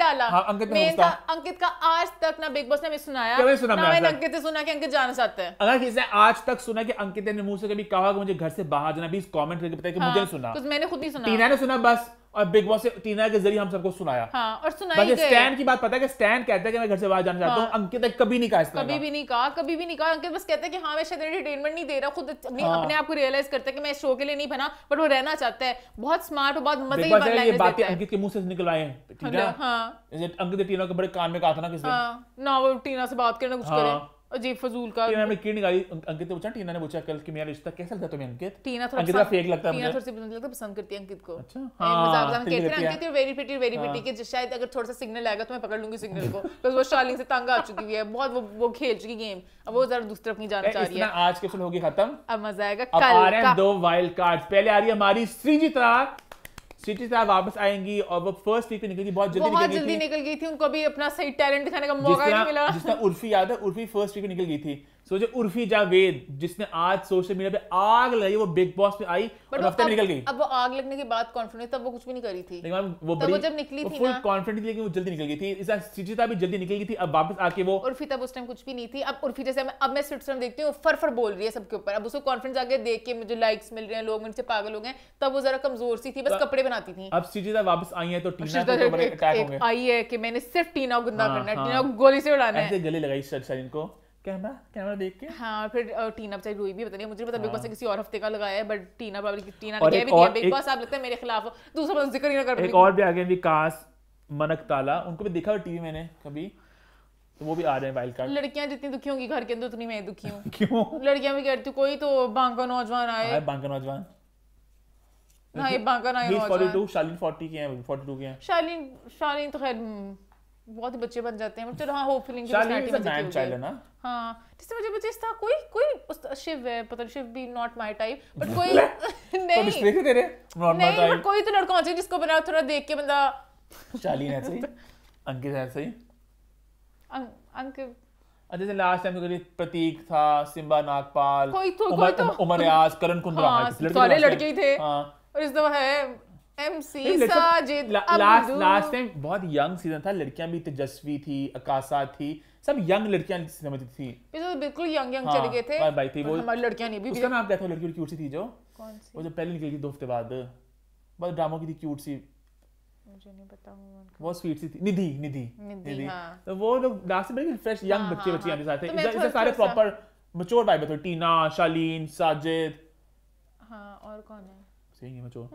डाला हाँ, अंकित ने अंकित का आज तक ना बिग बॉस ने सुनाया सुना अंकित सुना अंकित जाना चाहता है ने आज तक सुना अंकित ने मुंह से कभी कहा मुझे घर से बाहर जाना भी कॉमेंट करके बताया मुझे हाँ, सुना तो मैंने खुद नहीं सुना टीना ने सुना बस और बिग बॉस से टीना के जरिए हम सबको सुनाया हाँ, और सुनाई स्टैन की बात पता है कि स्टैन कहता है कि मैं घर से बाहर जाना चाहता हूँ हाँ। अंकित कभी नहीं कहा कभी भी नहीं कहा कभी भी नहीं कहा अंकित बस कहते हैं कि हाँ मैं शायद एंटरटेनमेंट नहीं दे रहा खुद अपने हाँ, अपने आप को रियलाइज करते हैं कि मैं इस शो के लिए नहीं बना बट वो रहना चाहता है बहुत स्मार्ट और बहुत मजे बातें अंकित के मुंह से निकलवाए हैं हाँ। अंकित टीना के बड़े कान में कहा था ना किसी हाँ। ना वो टीना से बात करना कुछ करे अजीब फजूल का टीना ने कीड़ी निकाली अं-, अंकित ने पूछा टीना ने पूछा कल कि मेरा रिश्ता कैसा लगता है तुम्हें अंकित टीना थोड़ा अंकित फेक लगता है टीना थोड़ी सी लगता पसंद करती है अंकित को अच्छा हां मजाक मजाक हाँ, कहते हैं Ankit you very pretty very कि के शायद अगर थोड़ा सा सिग्नल आएगा तो मैं पकड़ लूंगी सिग्नल को बिकॉज़ वो शालिनी से तंग आ चुकी हुई है बहुत वो वो खेल चुकी गेम अब वो जरा दूसरी तरफ नहीं जाना चाह रही है आज के सुन होगी खत्म अब मजा आएगा कल आ रहे हैं दो वाइल्ड कार्ड पहले आ रही है हमारी श्रीजीत राव सिटी साहब वापस आएंगी और वो फर्स्ट वीक में निकल गई बहुत जल्दी बहुत जल्दी निकल गई थी उनको भी अपना सही टैलेंट दिखाने का मौका नहीं मिला जिसने उर्फी याद है उर्फी फर्स्ट वीक में निकल गई थी सोचे उर्फी जावेद जिसने आज सोशल मीडिया पे आग लगाई वो बिग बॉस पे आई और हफ्ते तो में निकल गई अब वो आग लगने के बाद कॉन्फिडेंस तब वो कुछ भी नहीं करी थी लेकिन वो बड़ी जब निकली थी फुल कॉन्फिडेंट थी लेकिन वो जल्दी निकल गई थी इस सिचिता भी जल्दी निकल गई थी अब वापस आके वो उर्फी तब उस टाइम कुछ भी नहीं थी अब उर्फी जैसे अब मैं स्विट्जरलैंड देखती हूँ फर फर बोल रही है सबके ऊपर अब उसको कॉन्फिडेंस आके देख के मुझे लाइक्स मिल रहे हैं लोग मुझसे पागल हो गए तब वो जरा कमजोर सी थी बस तो- कपड़े बनाती थी अब श्रीजिता वापस आई है तो टीना तो तो बड़े अटैक होंगे आई है कि मैंने सिर्फ टीना को हाँ, करना है हाँ। टीना को गोली से उड़ाना है ऐसे गले लगाई सरिन को कैमरा कैमरा देख के हाँ फिर टीना बेचारी रोई भी पता नहीं मुझे पता बिग बॉस ने किसी और हफ्ते का लगाया है बट टीना टीना ने कह भी दिया बिग बॉस आप मेरे खिलाफ दूसरा बंदा जिक्र ही ना कर एक और भी आ गए विकास मनक ताला उनको भी देखा टीवी मैंने कभी तो वो भी आ रहे हैं वाइल्ड कार्ड लड़कियां जितनी दुखी होंगी घर के अंदर उतनी मैं दुखी हूँ क्यों लड़कियां भी कहती कोई तो बांका नौजवान आए बांका नौजवान ना ये बांका ना ये 42 शालीन 40 के हैं 42 के हैं शालीन शालीन तो खैर हम्म, बहुत बच्चे बन जाते हैं चलो हाँ hope feeling Shalin is a man ना हाँ जिससे मुझे मुझे था कोई कोई शिव है पता नहीं शिव भी नॉट माय टाइप बट कोई नहीं तो देखे तेरे नॉट माय टाइप कोई तो लड़का होता है जिसको बना थोड़ा देख के बंदा शालीन ऐसे ही अंकित ऐसे ही अं, अंकित अच्छा, जैसे लास्ट टाइम के प्रतीक था सिम्बा नागपाल कोई तो उमर, कोई तो उमर रियाज करण कुंद्रा हाँ, सारे लड़के ही थे हाँ, और इस दफा है MC Sajid last last time बहुत यंग सीजन था लड़कियां भी तेजस्वी थी थी सब यंग लड़कियां थी तो बिल्कुल यंग यंग हाँ, चले गए थे भाई, भाई थी वो हमारी लड़कियां नहीं भी उसका नाम क्या था लड़की क्यूट सी थी जो कौन सी वो जो पहले निकली थी दो हफ्ते बाद बहुत की थी क्यूट सी मुझे नहीं पता स्वीट सी थी निधि निधि निधि हाँ। तो वो लोग लास्ट में फ्रेश यंग बच्चे हाँ, बच्चे हाँ। आने साथ तो थे सारे प्रॉपर मैच्योर वाइब थे टीना शालीन साजिद हाँ और कौन है यही है मैं चोर तो-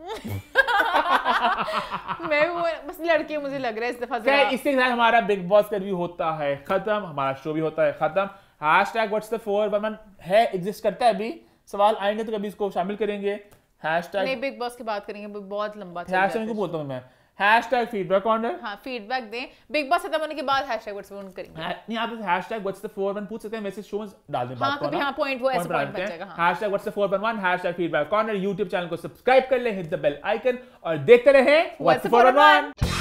मैं वो बस लड़के मुझे लग रहा है इस दफा जरा इसके साथ हमारा बिग बॉस का भी होता है खत्म हमारा शो भी होता है खत्म हैशटैग व्हाट्स द फोर वमन है एग्जिस्ट करता है अभी सवाल आएंगे तो कभी इसको शामिल करेंगे हैशटैग नहीं बिग बॉस की बात करेंगे बहुत लंबा हैश हैशटैग को बोलता हूं मैं हैशटैग टैग फीडबैक कॉर्नर हां फीडबैक दें बिग बॉस खत्म होने के बाद हैशटैग व्हाट्स व्हाट्सएप करेंगे नहीं आप hashtag what's the four one पूछ सकते हैं मैसेज शो डाल दें हाँ कभी हाँ पॉइंट वो ऐसे पॉइंट बन जाएगा hash tag WhatsApp four one one hash feedback corner YouTube channel को सब्सक्राइब कर लें हिट द बेल आइकन और देखते रहें व्हाट्सएप फोर वन वन